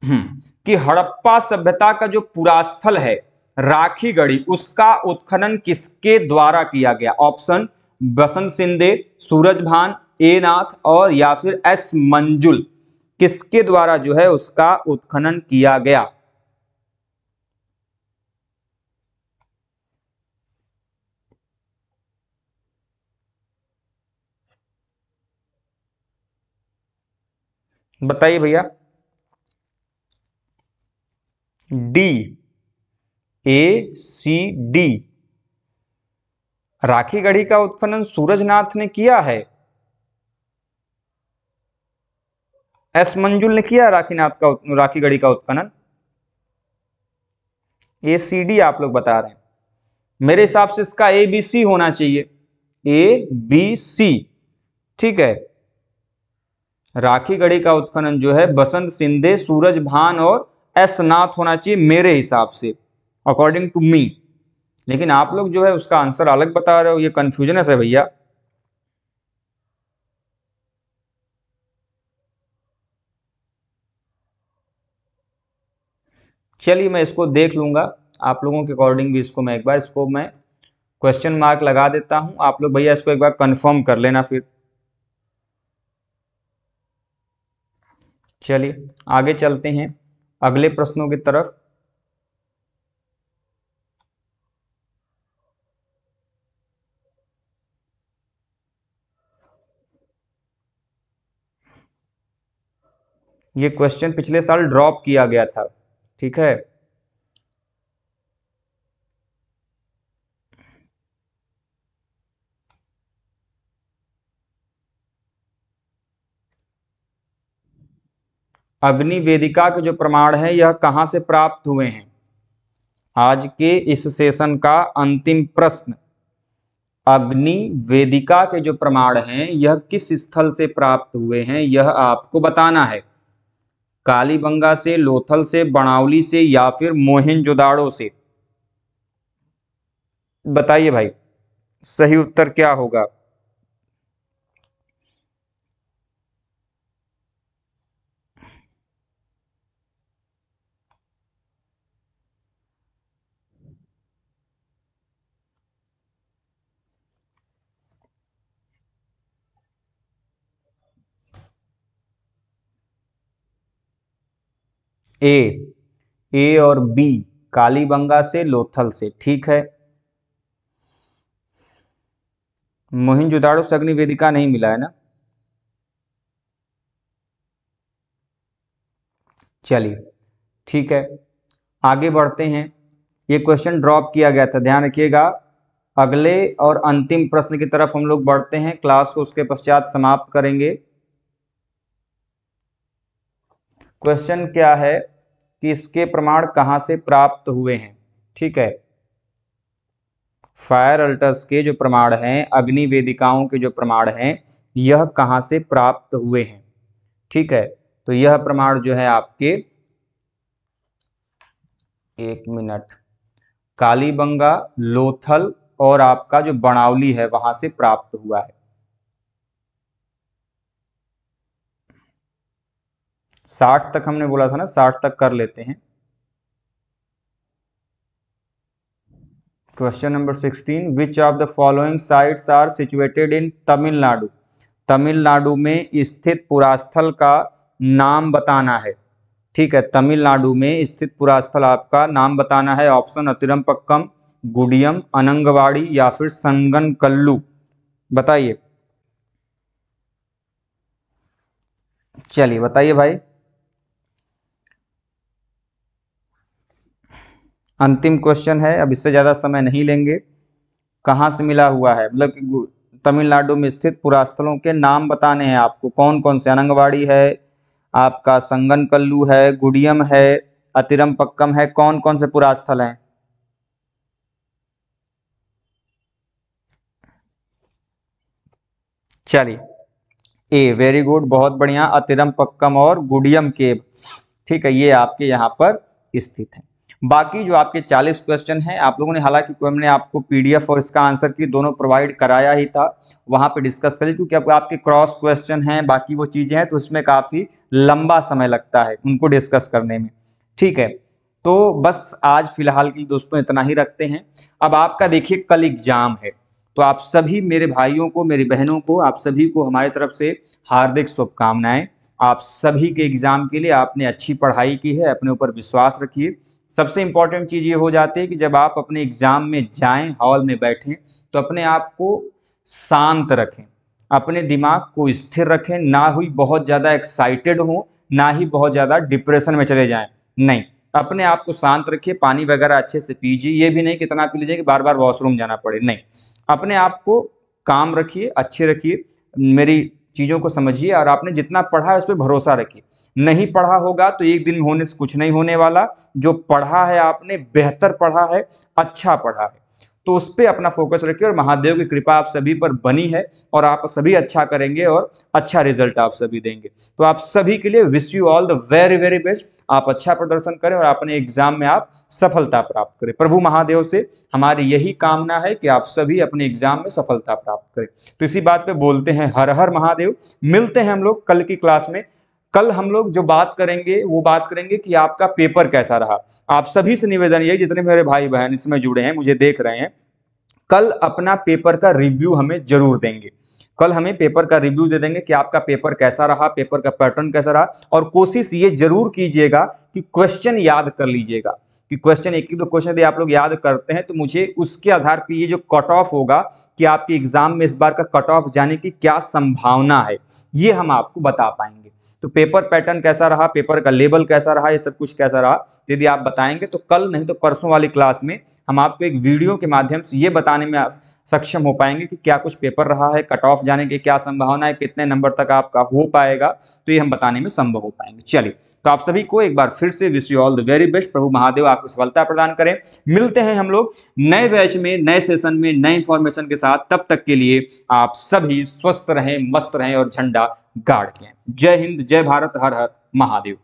हम्म, कि हड़प्पा सभ्यता का जो पुरास्थल है राखी गढ़ी उसका उत्खनन किसके द्वारा किया गया ऑप्शन बसंत सिंधे सूरज भान ए नाथ और या फिर एस मंजुल किसके द्वारा जो है उसका उत्खनन किया गया बताइए भैया डी ए सी डी राखी गढ़ी का उत्खनन सूरजनाथ ने किया है एस मंजुल ने किया राखीनाथ का राखी गढ़ी का उत्खनन ए सी डी आप लोग बता रहे हैं मेरे हिसाब से इसका ए बी सी होना चाहिए ए बी सी ठीक है राखी गढ़ी का उत्खनन जो है बसंत सिंधे सूरज भान और एस नाथ होना चाहिए मेरे हिसाब से अकॉर्डिंग टू मी लेकिन आप लोग जो है उसका आंसर अलग बता रहे हो ये कन्फ्यूजनस है भैया चलिए मैं इसको देख लूंगा आप लोगों के अकॉर्डिंग भी इसको मैं एक बार इसको मैं क्वेश्चन मार्क लगा देता हूं आप लोग भैया इसको एक बार कंफर्म कर लेना फिर चलिए आगे चलते हैं अगले प्रश्नों की तरफ ये क्वेश्चन पिछले साल ड्रॉप किया गया था ठीक है अग्नि वेदिका के जो प्रमाण है यह कहां से प्राप्त हुए हैं आज के इस सेशन का अंतिम प्रश्न अग्नि वेदिका के जो प्रमाण हैं यह किस स्थल से प्राप्त हुए हैं यह आपको बताना है कालीबंगा से लोथल से बणावली से या फिर मोहिनजोदाड़ो से बताइए भाई सही उत्तर क्या होगा ए ए और बी कालीबंगा से लोथल से ठीक है जुदाड़ो से अग्निवेदिका नहीं मिला है ना चलिए ठीक है आगे बढ़ते हैं ये क्वेश्चन ड्रॉप किया गया था ध्यान रखिएगा अगले और अंतिम प्रश्न की तरफ हम लोग बढ़ते हैं क्लास को उसके पश्चात समाप्त करेंगे क्वेश्चन क्या है कि इसके प्रमाण कहाँ से प्राप्त हुए हैं ठीक है फायर अल्टर्स के जो प्रमाण हैं अग्नि वेदिकाओं के जो प्रमाण हैं यह कहाँ से प्राप्त हुए हैं ठीक है तो यह प्रमाण जो है आपके एक मिनट कालीबंगा लोथल और आपका जो बनावली है वहां से प्राप्त हुआ है साठ तक हमने बोला था ना साठ तक कर लेते हैं question number sixteen which of the following sites are situated in Tamil Nadu Tamil Nadu में स्थित पुरास्थल का नाम बताना है ठीक है तमिलनाडु में स्थित पुरास्थल आपका नाम बताना है ऑप्शन अतिरम पक्कम गुडियम अनंगवाड़ी या फिर संगन कल्लू बताइए चलिए बताइए भाई अंतिम क्वेश्चन है अब इससे ज़्यादा समय नहीं लेंगे कहाँ से मिला हुआ है मतलब तमिलनाडु में स्थित पुरास्थलों के नाम बताने हैं आपको कौन कौन से अनंगवाड़ी है आपका संगन कल्लू है गुडियम है अतिरम पक्कम है कौन कौन से पुरास्थल हैं चलिए ए वेरी गुड बहुत बढ़िया अतिरम पक्कम और गुडियम केव ठीक है ये आपके यहाँ पर स्थित है बाकी जो आपके 40 क्वेश्चन हैं आप लोगों ने हालांकि हमने आपको पीडीएफ और इसका आंसर की दोनों प्रोवाइड कराया ही था वहाँ पे डिस्कस करें क्योंकि अब आपके क्रॉस क्वेश्चन हैं बाकी वो चीज़ें हैं तो इसमें काफ़ी लंबा समय लगता है उनको डिस्कस करने में ठीक है तो बस आज फिलहाल के दोस्तों इतना ही रखते हैं अब आपका देखिए कल एग्ज़ाम है तो आप सभी मेरे भाइयों को मेरी बहनों को आप सभी को हमारे तरफ से हार्दिक शुभकामनाएं आप सभी के एग्ज़ाम के लिए आपने अच्छी पढ़ाई की है अपने ऊपर विश्वास रखिए सबसे इम्पॉर्टेंट चीज़ ये हो जाती है कि जब आप अपने एग्ज़ाम में जाएं हॉल में बैठें तो अपने आप को शांत रखें अपने दिमाग को स्थिर रखें ना ही बहुत ज़्यादा एक्साइटेड हों ना ही बहुत ज़्यादा डिप्रेशन में चले जाएं नहीं अपने आप को शांत रखिए पानी वगैरह अच्छे से पीजिए ये भी नहीं कितना पी लीजिए कि बार बार वॉशरूम जाना पड़े नहीं अपने आप को काम रखिए अच्छे रखिए मेरी चीज़ों को समझिए और आपने जितना पढ़ा है उस पर भरोसा रखिए नहीं पढ़ा होगा तो एक दिन होने से कुछ नहीं होने वाला जो पढ़ा है आपने बेहतर पढ़ा है अच्छा पढ़ा है तो उस पर अपना फोकस रखिए और महादेव की कृपा आप सभी पर बनी है और आप सभी अच्छा करेंगे और अच्छा रिजल्ट आप सभी देंगे तो आप सभी के लिए wish you all the very very best आप अच्छा प्रदर्शन करें और अपने एग्जाम में आप सफलता प्राप्त करें प्रभु महादेव से हमारी यही कामना है कि आप सभी अपने एग्जाम में सफलता प्राप्त करें तो इसी बात पर बोलते हैं हर हर महादेव मिलते हैं हम लोग कल की क्लास में कल हम लोग जो बात करेंगे वो बात करेंगे कि आपका पेपर कैसा रहा आप सभी से निवेदन ये जितने मेरे भाई बहन इसमें जुड़े हैं मुझे देख रहे हैं कल अपना पेपर का रिव्यू हमें जरूर देंगे कल हमें पेपर का रिव्यू दे देंगे कि आपका पेपर कैसा रहा पेपर का पैटर्न कैसा रहा और कोशिश ये जरूर कीजिएगा कि क्वेश्चन याद कर लीजिएगा कि क्वेश्चन एक एक दो क्वेश्चन यदि आप लोग याद करते हैं तो मुझे उसके आधार पर ये जो कट ऑफ होगा कि आपके एग्जाम में इस बार का कट ऑफ जाने की क्या संभावना है ये हम आपको बता पाएंगे तो पेपर पैटर्न कैसा रहा पेपर का लेवल कैसा रहा ये सब कुछ कैसा रहा यदि आप बताएंगे तो कल नहीं तो परसों वाली क्लास में हम आपको एक वीडियो के माध्यम से ये बताने में सक्षम हो पाएंगे कि क्या कुछ पेपर रहा है कट ऑफ जाने की क्या संभावना है कितने नंबर तक आपका हो पाएगा तो ये हम बताने में संभव हो पाएंगे चलिए तो आप सभी को एक बार फिर से wish you all the very best प्रभु महादेव आपको सफलता प्रदान करें मिलते हैं हम लोग नए बैच में नए सेशन में नए इन्फॉर्मेशन के साथ तब तक के लिए आप सभी स्वस्थ रहें मस्त रहें और झंडा गाड़ के जय हिंद जय भारत हर हर महादेव